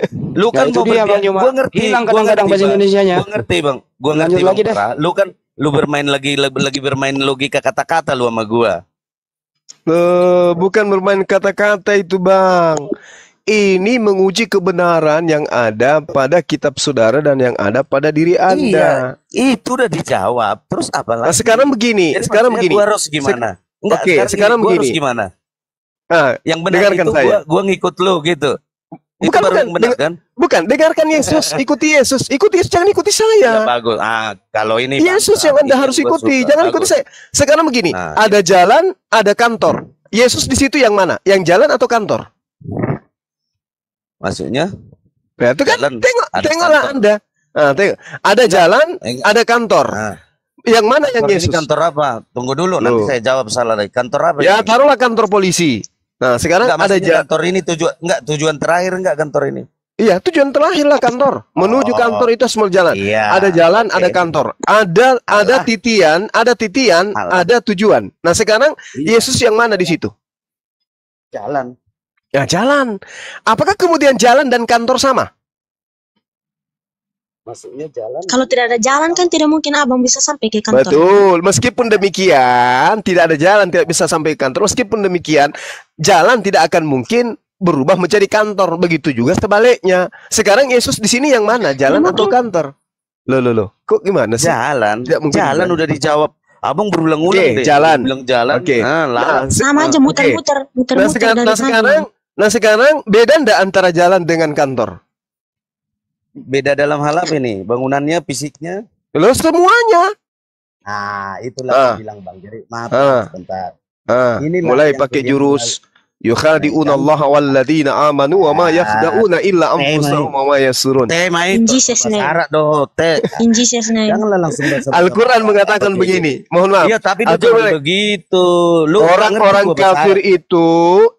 lu ya, kan ya, dia, bang, gua ngerti, hilang kadang-kadang bahasa nya. Gua ngerti, Bang. Gua ngerti, Lanjut Bang. Lagi Lu kan lu bermain lagi lagi bermain logika kata-kata lu sama gua. Uh, bukan bermain kata-kata itu, Bang. Ini menguji kebenaran yang ada pada kitab saudara dan yang ada pada diri Anda. Iya, itu udah dijawab. Terus apa nah, lagi? Nah, sekarang begini, Jadi sekarang begini. Gua harus gimana? Se Oke, okay, sekarang, sekarang begini. harus gimana? Nah, yang benar itu saya. Gua, gua ngikut lu gitu. Itu bukan, baru bukan. benar kan? Bukan, dengarkan [LAUGHS] Yesus, ikuti Yesus. Ikuti Yesus, jangan ikuti saya. Ya, bagus. Ah, kalau ini Yesus yang Anda iya, harus ikuti, suka. jangan bagus. ikuti saya. Sekarang begini, nah, ada ya. jalan, ada kantor. Yesus di situ yang mana? Yang jalan atau kantor? Maksudnya? Ya, itu kan jalan, tengok tengoklah kantor. Anda. Nah, tengok. Ada nah, jalan, Enggak. ada kantor. Nah. Yang mana yang Yesus? kantor apa? Tunggu dulu, Loh. nanti saya jawab salah lagi. Kantor apa? Ya, ini? taruhlah kantor polisi. Nah, sekarang enggak, ada jalan kantor ini tujuan enggak tujuan terakhir enggak kantor ini? Iya, tujuan terakhir lah kantor. Menuju oh, kantor itu semua jalan. Iya, ada jalan, okay. ada kantor. Ada Alah. ada titian, ada titian, Alah. ada tujuan. Nah, sekarang iya. Yesus yang mana di situ? Jalan. Ya, jalan. Apakah kemudian jalan dan kantor sama? Maksudnya jalan. Kalau tidak ada jalan kan tidak mungkin abang bisa sampai ke kantor. Betul. Meskipun demikian, tidak ada jalan tidak bisa sampai ke kantor. Meskipun demikian, jalan tidak akan mungkin berubah menjadi kantor. Begitu juga sebaliknya. Sekarang Yesus di sini yang mana? Ya, jalan Memang atau kantor? Lo lo lo. Kok gimana sih? Jalan. Tidak mungkin jalan gimana? udah dijawab. Abang berulang-ulang okay, deh. Jalan. Bilang jalan. Oke. Okay. Ah, nah, nah, sama aja muter-muter, Okay. Nah. Nah, sekarang, nah, sekarang, nah sekarang beda ndak antara jalan dengan kantor? beda dalam hal apa ini? Bangunannya, fisiknya? Lo semuanya. Nah, itulah ah. yang bilang Bang. jerry maaf ah. sebentar. Ah. Ini mulai pakai jurus yukhadi'unallaha walladzina amanu wa ma yakhda'una illa anfusahum wa ma yasurun. Teh main. In Jesus name. doh, teh. In Jesus name. Janganlah langsung Al-Quran mengatakan begini. Mohon maaf. Iya, tapi begitu. orang-orang kafir itu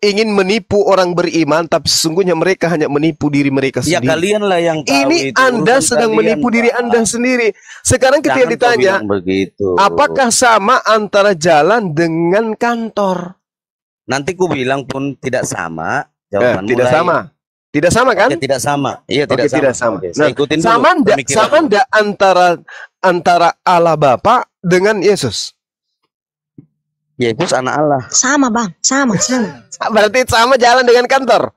ingin menipu orang beriman tapi sesungguhnya mereka hanya menipu diri mereka ya, sendiri. Ya kalianlah yang tahu Ini Anda sedang menipu diri Anda ah. sendiri. Sekarang ketika ditanya, apakah sama antara jalan dengan kantor? Nanti ku bilang pun tidak sama eh, jawaban. Eh, tidak mulai. sama. Tidak sama kan? Oke, ya, tidak sama. Iya, oh, tidak, Oke, sama. tidak sama. Oke, nah, saya ikutin sama enggak, sama enggak antara antara Allah Bapa dengan Yesus? Ya, Yesus anak Allah. Sama, Bang. Sama, sama. [LAUGHS] Berarti sama jalan dengan kantor.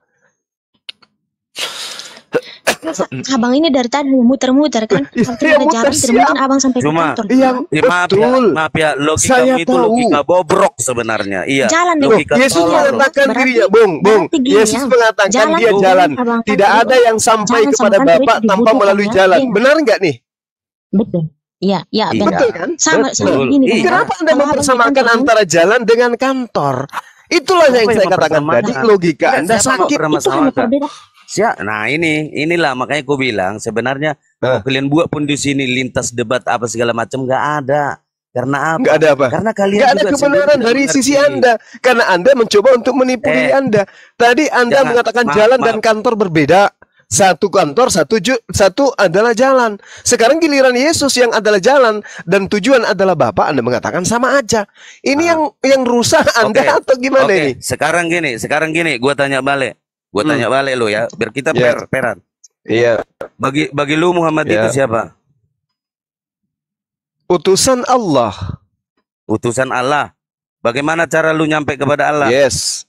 Terus abang ini dari tadi muter-muter kan. Iya, muter siap. abang sampai Cuma, kantor. Iya, ya, maaf ya, maaf ya, ya logika Saya itu tahu. logika bobrok sebenarnya. Iya. Jalan logika bobrok Yesus mengatakan diri ya, Bung, Bung. Yesus ya. mengatakan dia jalan. Tidak ada yang sampai kepada Bapak tanpa melalui ya. jalan. Iya. Benar nggak nih? Betul. Iya, iya, iya. benar. Betul kan? Sama, betul. sama ini. Iya. Kenapa Anda mempersamakan antara jalan dengan kantor? Itulah yang saya katakan tadi, logika Anda sakit itu hanya perbedaan Siap. Nah ini, inilah makanya aku bilang sebenarnya nah. kalian buat pun di sini lintas debat apa segala macam nggak ada. Karena apa? Nggak ada apa? Karena kalian nggak ada kebenaran dari ngerti. sisi Anda. Karena Anda mencoba untuk menipu eh, diri Anda. Tadi Anda jangan, mengatakan maaf, jalan maaf. dan kantor berbeda. Satu kantor, satu ju, satu adalah jalan. Sekarang giliran Yesus yang adalah jalan dan tujuan adalah Bapak. Anda mengatakan sama aja. Ini ah. yang yang rusak Anda okay. atau gimana okay. ini? Sekarang gini, sekarang gini, gua tanya balik hmm. tanya balik lo ya, biar kita yeah. per peran. Iya. Yeah. Bagi bagi lu Muhammad yeah. itu siapa? Utusan Allah. Utusan Allah. Bagaimana cara lu nyampe kepada Allah? Yes.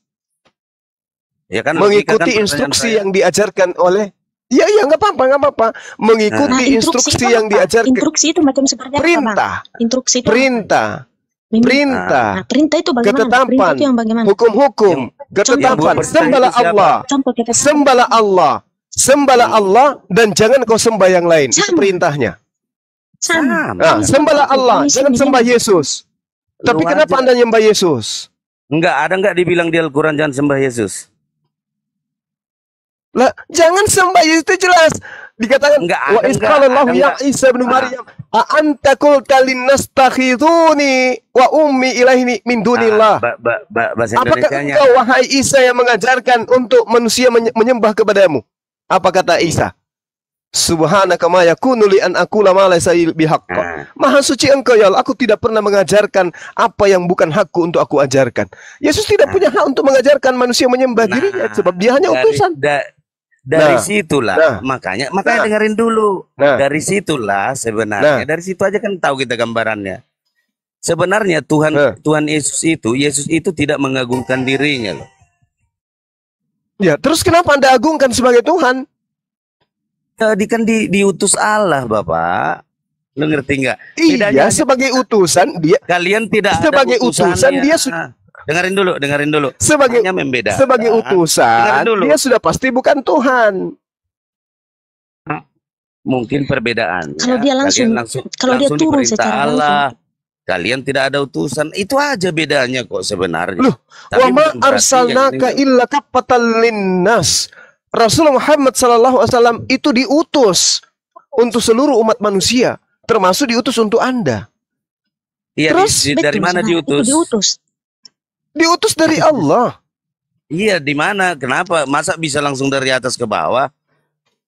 Ya kan mengikuti kan instruksi yang diajarkan oleh Iya iya nggak apa-apa nggak apa-apa mengikuti nah, instruksi, instruksi yang diajarkan. Instruksi itu macam seperti perintah. Apa? Instruksi itu perintah. Apa? Perintah. Nah, perintah itu bagaimana? Ketetapan. Hukum-hukum. Ketetapan. Sembala Allah. Sembala Allah. Hmm. Sembala Allah dan jangan kau sembah yang lain. Itu perintahnya. Nah, sembala Allah, jangan sembah Yesus. Tapi kenapa Anda nyembah Yesus? Enggak, ada enggak dibilang di Al-Qur'an jangan sembah Yesus? Lah, jangan sembahyang itu jelas. Dikatakan enggak wa iskalallahu ya Isa bin Maryam, a anta qulta linnas wa ummi ilahi min dunillah. Ah, ba, ba, Apakah engkau wahai Isa yang mengajarkan untuk manusia menyembah kepadamu? Apa kata Isa? Subhanaka ma yakunu li an aqula ma laysa bihaqqa. Ah. Maha suci Engkau ya Allah, aku tidak pernah mengajarkan apa yang bukan hakku untuk aku ajarkan. Yesus tidak ah. punya hak untuk mengajarkan manusia menyembah dirinya nah, sebab dia hanya utusan. Dari nah, situlah nah, makanya makanya nah, dengerin dulu. Nah, dari situlah sebenarnya nah, dari situ aja kan tahu kita gambarannya. Sebenarnya Tuhan nah, Tuhan Yesus itu Yesus itu tidak mengagungkan dirinya loh. Ya, terus kenapa Anda agungkan sebagai Tuhan? Tadi kan di, diutus Allah, Bapak. Lo ngerti nggak? Iya, sebagai utusan dia. Kalian tidak sebagai utusan dia sudah Dengerin dulu, dengerin dulu. Sebagai membeda, Sebagai utusan, dulu. dia sudah pasti bukan Tuhan. Mungkin perbedaan. Kalau dia langsung, langsung kalau langsung dia turun secara Allah. Langsung. Kalian tidak ada utusan, itu aja bedanya kok sebenarnya. Loh, wa ma arsalnaka illa kafatal linnas. Rasulullah Muhammad sallallahu alaihi wasallam itu diutus untuk seluruh umat manusia, termasuk diutus untuk Anda. Iya, Terus, dari mana diutus? diutus Diutus dari Allah. Iya, di mana? Kenapa? Masa bisa langsung dari atas ke bawah?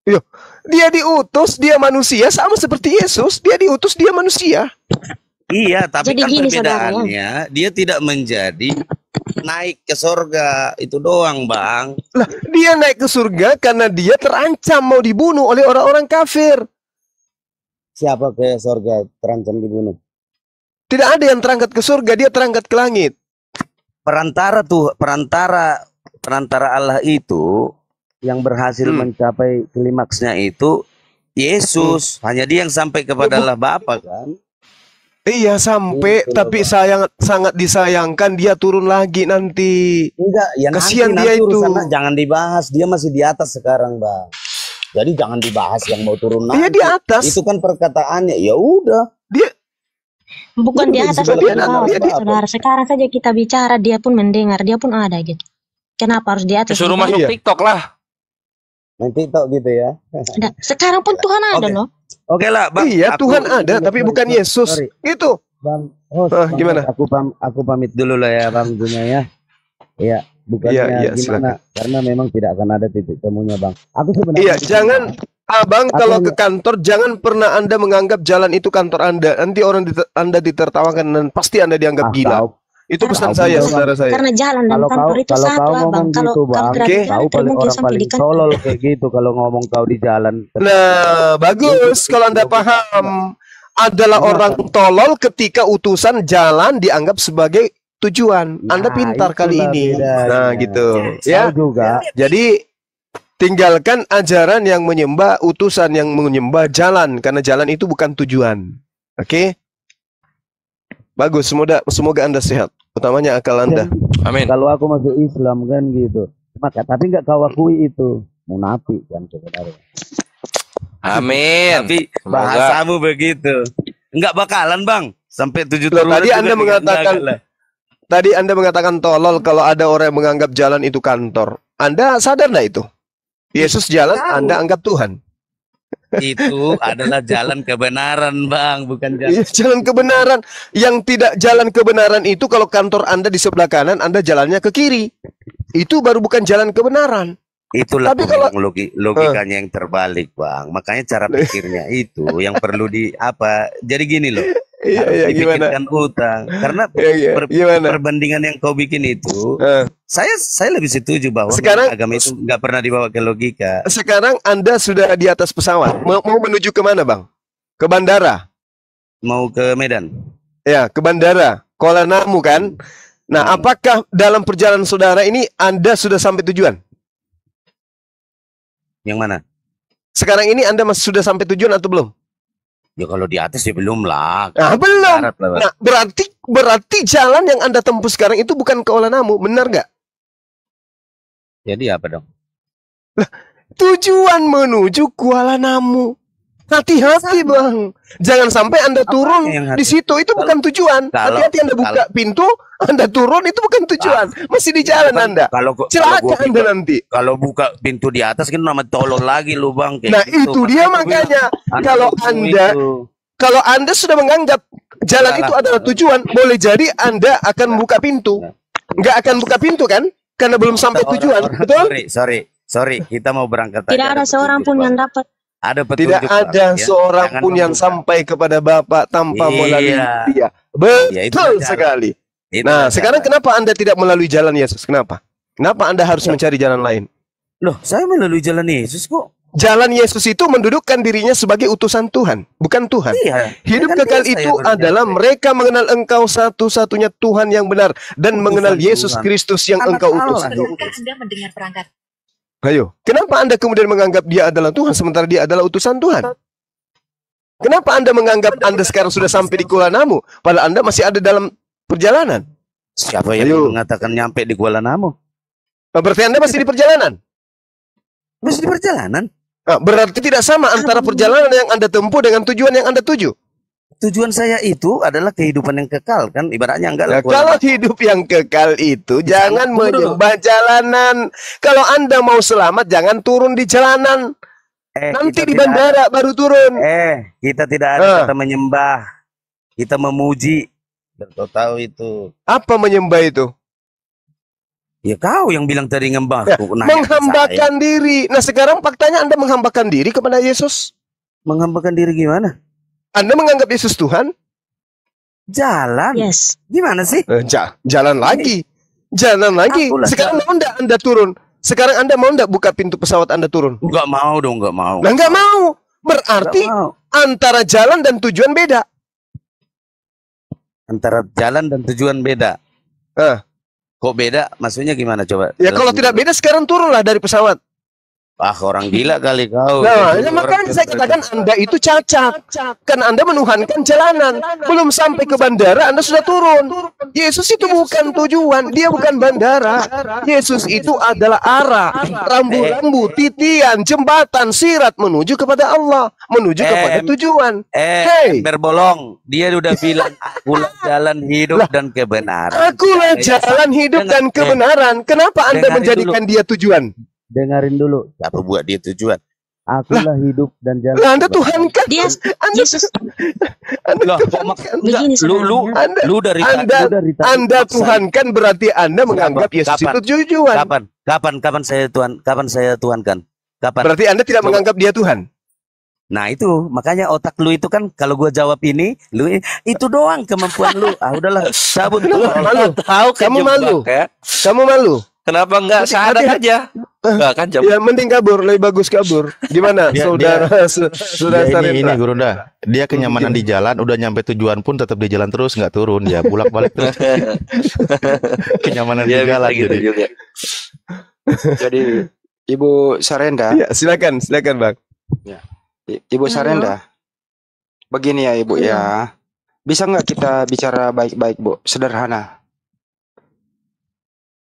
Iya, dia diutus, dia manusia sama seperti Yesus. Dia diutus, dia manusia. Iya, tapi Jadi kan gini, perbedaannya saudara. dia tidak menjadi naik ke surga itu doang, Bang. Lah, dia naik ke surga karena dia terancam mau dibunuh oleh orang-orang kafir. Siapa ke surga terancam dibunuh? Tidak ada yang terangkat ke surga, dia terangkat ke langit perantara tuh perantara perantara Allah itu yang berhasil hmm. mencapai klimaksnya itu Yesus. Hmm. Hanya dia yang sampai kepada Allah Bapa kan. Iya sampai gitu, tapi sayang sangat disayangkan dia turun lagi nanti. Enggak, ya kasihan dia nanti itu. sana, jangan dibahas, dia masih di atas sekarang, Bang. Jadi jangan dibahas yang mau turun nanti. Dia di atas. Itu kan perkataannya. Ya udah. Dia bukan di iya, atas tapi di bawah saudara sekarang saja kita bicara dia pun mendengar dia pun ada gitu kenapa harus di atas suruh gitu? masuk iya. TikTok lah main TikTok gitu ya nah, sekarang pun Tuhan ada loh oke okay lah bang iya Tuhan aku, ada tapi bukan Yesus itu bang host, oh, eh, bang gimana aku pam aku pamit dulu lah ya bang Dunia ya iya bukannya iya, iya, gimana silakan. karena memang tidak akan ada titik temunya bang aku sebenarnya iya jangan Abang Atau kalau enggak. ke kantor jangan pernah Anda menganggap jalan itu kantor Anda. Nanti orang di, Anda ditertawakan dan pasti Anda dianggap ah, gila. Tahu. itu pesan nah, saya, saudara saya. Karena jalan dan kantor kau, itu kalau satu, abang. Ngomong gitu, kalau gitu, bang. Kalau okay. kau paling orang paling tolol kayak gitu kalau ngomong kau di jalan. Nah, bagus iya, kalau Anda iya, iya. paham. Adalah nah, orang tolol ketika utusan jalan dianggap sebagai tujuan. Anda nah, pintar kali ini. Bedanya. Nah, gitu. Ya. ya. Juga. Jadi Tinggalkan ajaran yang menyembah utusan yang menyembah jalan karena jalan itu bukan tujuan. Oke? Okay? Bagus, semoga semoga Anda sehat, utamanya akal Anda. Ya. Amin. Kalau aku masuk Islam kan gitu. Maka tapi nggak kau akui itu munafik kan sebenarnya. Amin. Tapi bahasamu begitu. Enggak bakalan, Bang. Sampai tujuh tahun. Tadi Anda mengatakan Tadi Anda mengatakan tolol kalau ada orang yang menganggap jalan itu kantor. Anda sadar nggak itu? Yesus jalan, tahu. Anda anggap Tuhan. Itu adalah jalan kebenaran, Bang, bukan jalan. Iya, jalan kebenaran. Yang tidak jalan kebenaran itu kalau kantor Anda di sebelah kanan, Anda jalannya ke kiri. Itu baru bukan jalan kebenaran. Itulah Tapi kalau logik, logikanya uh. yang terbalik, Bang. Makanya cara pikirnya [LAUGHS] itu yang perlu di apa? Jadi gini loh iya, harus iya, dipikirkan gimana? utang karena [LAUGHS] iya, iya. Per gimana? perbandingan yang kau bikin itu uh. saya saya lebih setuju bahwa sekarang agama itu nggak pernah dibawa ke logika sekarang anda sudah di atas pesawat mau, mau menuju kemana bang ke bandara mau ke Medan ya ke bandara Kuala Namu kan nah hmm. apakah dalam perjalanan saudara ini anda sudah sampai tujuan yang mana sekarang ini anda masih sudah sampai tujuan atau belum Ya kalau di atas ya belum lah. Nah, belum. Nah, berarti berarti jalan yang Anda tempuh sekarang itu bukan ke Olanamu, benar nggak? Jadi apa dong? tujuan menuju Kuala Namu. Hati-hati bang, jangan sampai anda turun di situ. Itu bukan tujuan. Hati-hati anda buka pintu, anda turun itu bukan ah, tujuan. Masih di iya, jalan kan, anda. Kalau celaka anda nanti. Kalau buka pintu di atas kan nama tolong lagi lu bang. Kayak nah gitu. itu dia Karena makanya itu, kalau anda itu. kalau anda sudah menganggap jalan Salah. itu adalah tujuan, boleh jadi anda akan nah. buka pintu. Nah. Nggak akan buka pintu kan? Karena belum sampai tujuan, betul? Sorry, sorry, sorry. Kita mau berangkat. Tidak ada seorang pun yang dapat ada Tidak ada ya. seorang Jangan pun membuka. yang sampai kepada Bapak tanpa iya. melalui Dia. Betul ya, sekali. Itu nah, cara. sekarang kenapa Anda tidak melalui jalan Yesus? Kenapa? Kenapa Anda harus Loh. Iya. mencari jalan lain? Loh, saya melalui jalan Yesus kok. Jalan Yesus itu mendudukkan dirinya sebagai utusan Tuhan, bukan Tuhan. Iya, ya. Hidup kekal ya itu adalah mereka mengenal Engkau satu-satunya Tuhan yang benar dan utusan mengenal Yesus Kristus yang Engkau utus. Anda mendengar perangkat Ayo, kenapa Anda kemudian menganggap dia adalah Tuhan sementara dia adalah utusan Tuhan? Kenapa Anda menganggap Anda sekarang sudah sampai di Kuala Namu, padahal Anda masih ada dalam perjalanan? Siapa yang Ayo. mengatakan nyampe di Kuala Namu? Oh, berarti Anda masih di perjalanan. Masih di perjalanan. Ah, berarti tidak sama antara perjalanan yang Anda tempuh dengan tujuan yang Anda tuju tujuan saya itu adalah kehidupan yang kekal kan ibaratnya enggak lah nah, kalau hidup yang kekal itu jangan menyembah jalanan kalau anda mau selamat jangan turun di jalanan eh, nanti di bandara ada. baru turun eh kita tidak ada uh. kata menyembah kita memuji kau tahu itu apa menyembah itu Ya kau yang bilang tadi ngembah. Ya, menghambakan diri. Nah sekarang faktanya Anda menghambakan diri kepada Yesus. Menghambakan diri gimana? Anda menganggap Yesus Tuhan? Jalan. Yes. Gimana sih? Eh, ja, jalan lagi. Jalan lagi. Sekarang mau enggak Anda turun? Sekarang Anda mau enggak buka pintu pesawat Anda turun? Enggak mau dong, enggak mau. Nah, enggak mau. Berarti enggak mau. antara jalan dan tujuan beda. Antara jalan dan tujuan beda. Eh. Kok beda? Maksudnya gimana coba? Ya kalau tidak beda sekarang turunlah dari pesawat. Ah orang gila kali kau. Nah, ya makanya saya katakan Anda itu cacat. Kan Anda menuhankan jalanan. Belum sampai ke bandara Anda sudah turun. Yesus itu bukan tujuan, dia bukan bandara. Yesus itu adalah arah, rambu-rambu, eh. titian, jembatan, sirat menuju kepada Allah, menuju eh, kepada tujuan. Eh, hey. berbolong. Dia sudah bilang akulah [LAUGHS] jalan hidup lah, dan kebenaran. Akulah eh, jalan hidup dan eh, kebenaran. Kenapa Anda menjadikan dulu. dia tujuan? Dengarin dulu. siapa buat dia tujuan? Aku lah. hidup dan jalan. Lah, anda Tuhan kan? Dia, anda, Yesus. Anda lah, Tuhan kan? lu, lu, anda, lu dari anda, dari anda Tuhan kan berarti anda menganggap kapan, Yesus itu tujuan. Kapan? Kapan? Kapan saya Tuhan? Kapan saya Tuhan kan? Kapan? Berarti anda tidak Tuhan. menganggap dia Tuhan. Nah itu makanya otak lu itu kan kalau gua jawab ini lu itu doang kemampuan lu ah udahlah cabut [LAUGHS] Kamu malu tahu kamu malu kamu malu ya. Kenapa enggak sadar hati, aja? Eh, kan jam. Ya mending kabur, lebih bagus kabur. Gimana, dia, saudara? Dia, su, dia ini, ini Gurunda, dia kenyamanan di jalan, udah nyampe tujuan pun tetap di jalan terus, enggak turun ya, bolak balik terus. [LAUGHS] kenyamanan dia di jalan gitu jadi. Juga. Jadi Ibu Sarenda. Ya, silakan, silakan Bang. Ya. Ibu Sarenda. Begini ya Ibu ya. ya. Bisa nggak kita bicara baik-baik Bu, sederhana?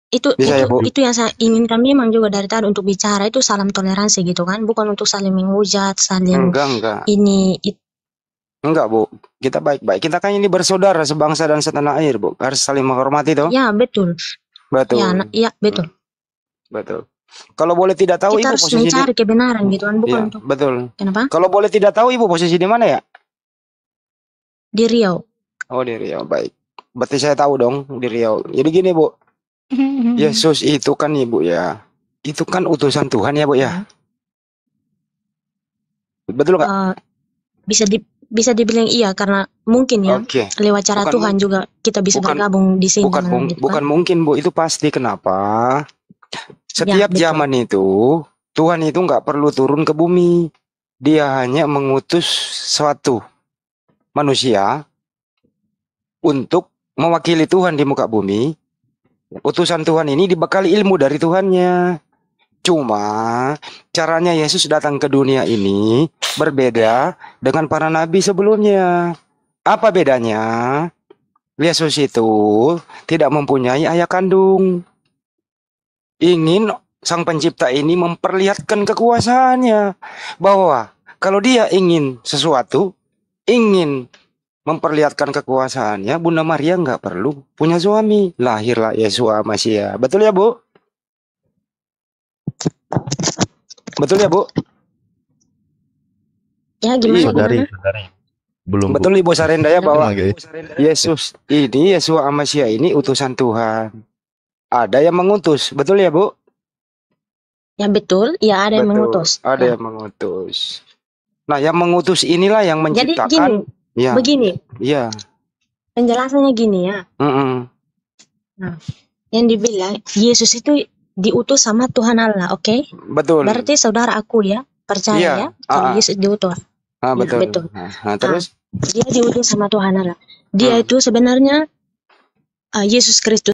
itu ya, itu, ya, itu yang saya ingin kami memang juga dari tadi untuk bicara itu salam toleransi gitu kan bukan untuk saling menghujat saling enggak, enggak. ini it... Enggak bu, kita baik-baik. Kita kan ini bersaudara sebangsa dan setanah air bu, harus saling menghormati toh. Ya betul. Betul. Ya, ya betul. Hmm. Betul. Kalau boleh tidak tahu kita ibu harus posisi mencari di... kebenaran gitu kan, bukan ya, untuk. Betul. Kenapa? Kalau boleh tidak tahu ibu posisi di mana ya? Di Riau. Oh di Riau, baik. Berarti saya tahu dong di Riau. Jadi gini bu, [LAUGHS] Yesus itu kan Ibu ya, itu kan utusan Tuhan ya Bu ya? Iya. Betul nggak? Uh, bisa di bisa dibilang iya karena mungkin ya okay. lewat cara bukan, Tuhan juga kita bisa bukan, bergabung di sini. Bukan mung, bukan mungkin Bu itu pasti kenapa? Setiap ya, zaman itu Tuhan itu nggak perlu turun ke bumi. Dia hanya mengutus suatu manusia untuk mewakili Tuhan di muka bumi Utusan Tuhan ini dibekali ilmu dari Tuhannya. Cuma caranya Yesus datang ke dunia ini berbeda dengan para nabi sebelumnya. Apa bedanya? Yesus itu tidak mempunyai ayah kandung. Ingin sang pencipta ini memperlihatkan kekuasaannya bahwa kalau dia ingin sesuatu, ingin memperlihatkan kekuasaannya, Bunda Maria nggak perlu punya suami. Lahirlah Yesus ah, Masia. Betul ya, Bu? Betul ya, Bu? Ya, gimana? Iya, saudari, saudari. Belum. Betul Ibu Sarenda ya bahwa iya, iya. Yesus ini Yesus ah, Masia ini utusan Tuhan. Ada yang mengutus, betul ya, Bu? Ya betul, ya ada betul. yang mengutus. Ada ya. yang mengutus. Nah, yang mengutus inilah yang menciptakan Jadi, Ya. Begini. Iya. Penjelasannya gini ya. Mm -mm. Nah, yang dibilang Yesus itu diutus sama Tuhan Allah, oke? Okay? Betul. Berarti saudara aku ya, percaya iya. ya, ya kalau ah. Yesus diutus. Ah, iya, betul. Ya, betul. Nah, terus nah, dia diutus sama Tuhan Allah. Dia hmm. itu sebenarnya uh, Yesus Kristus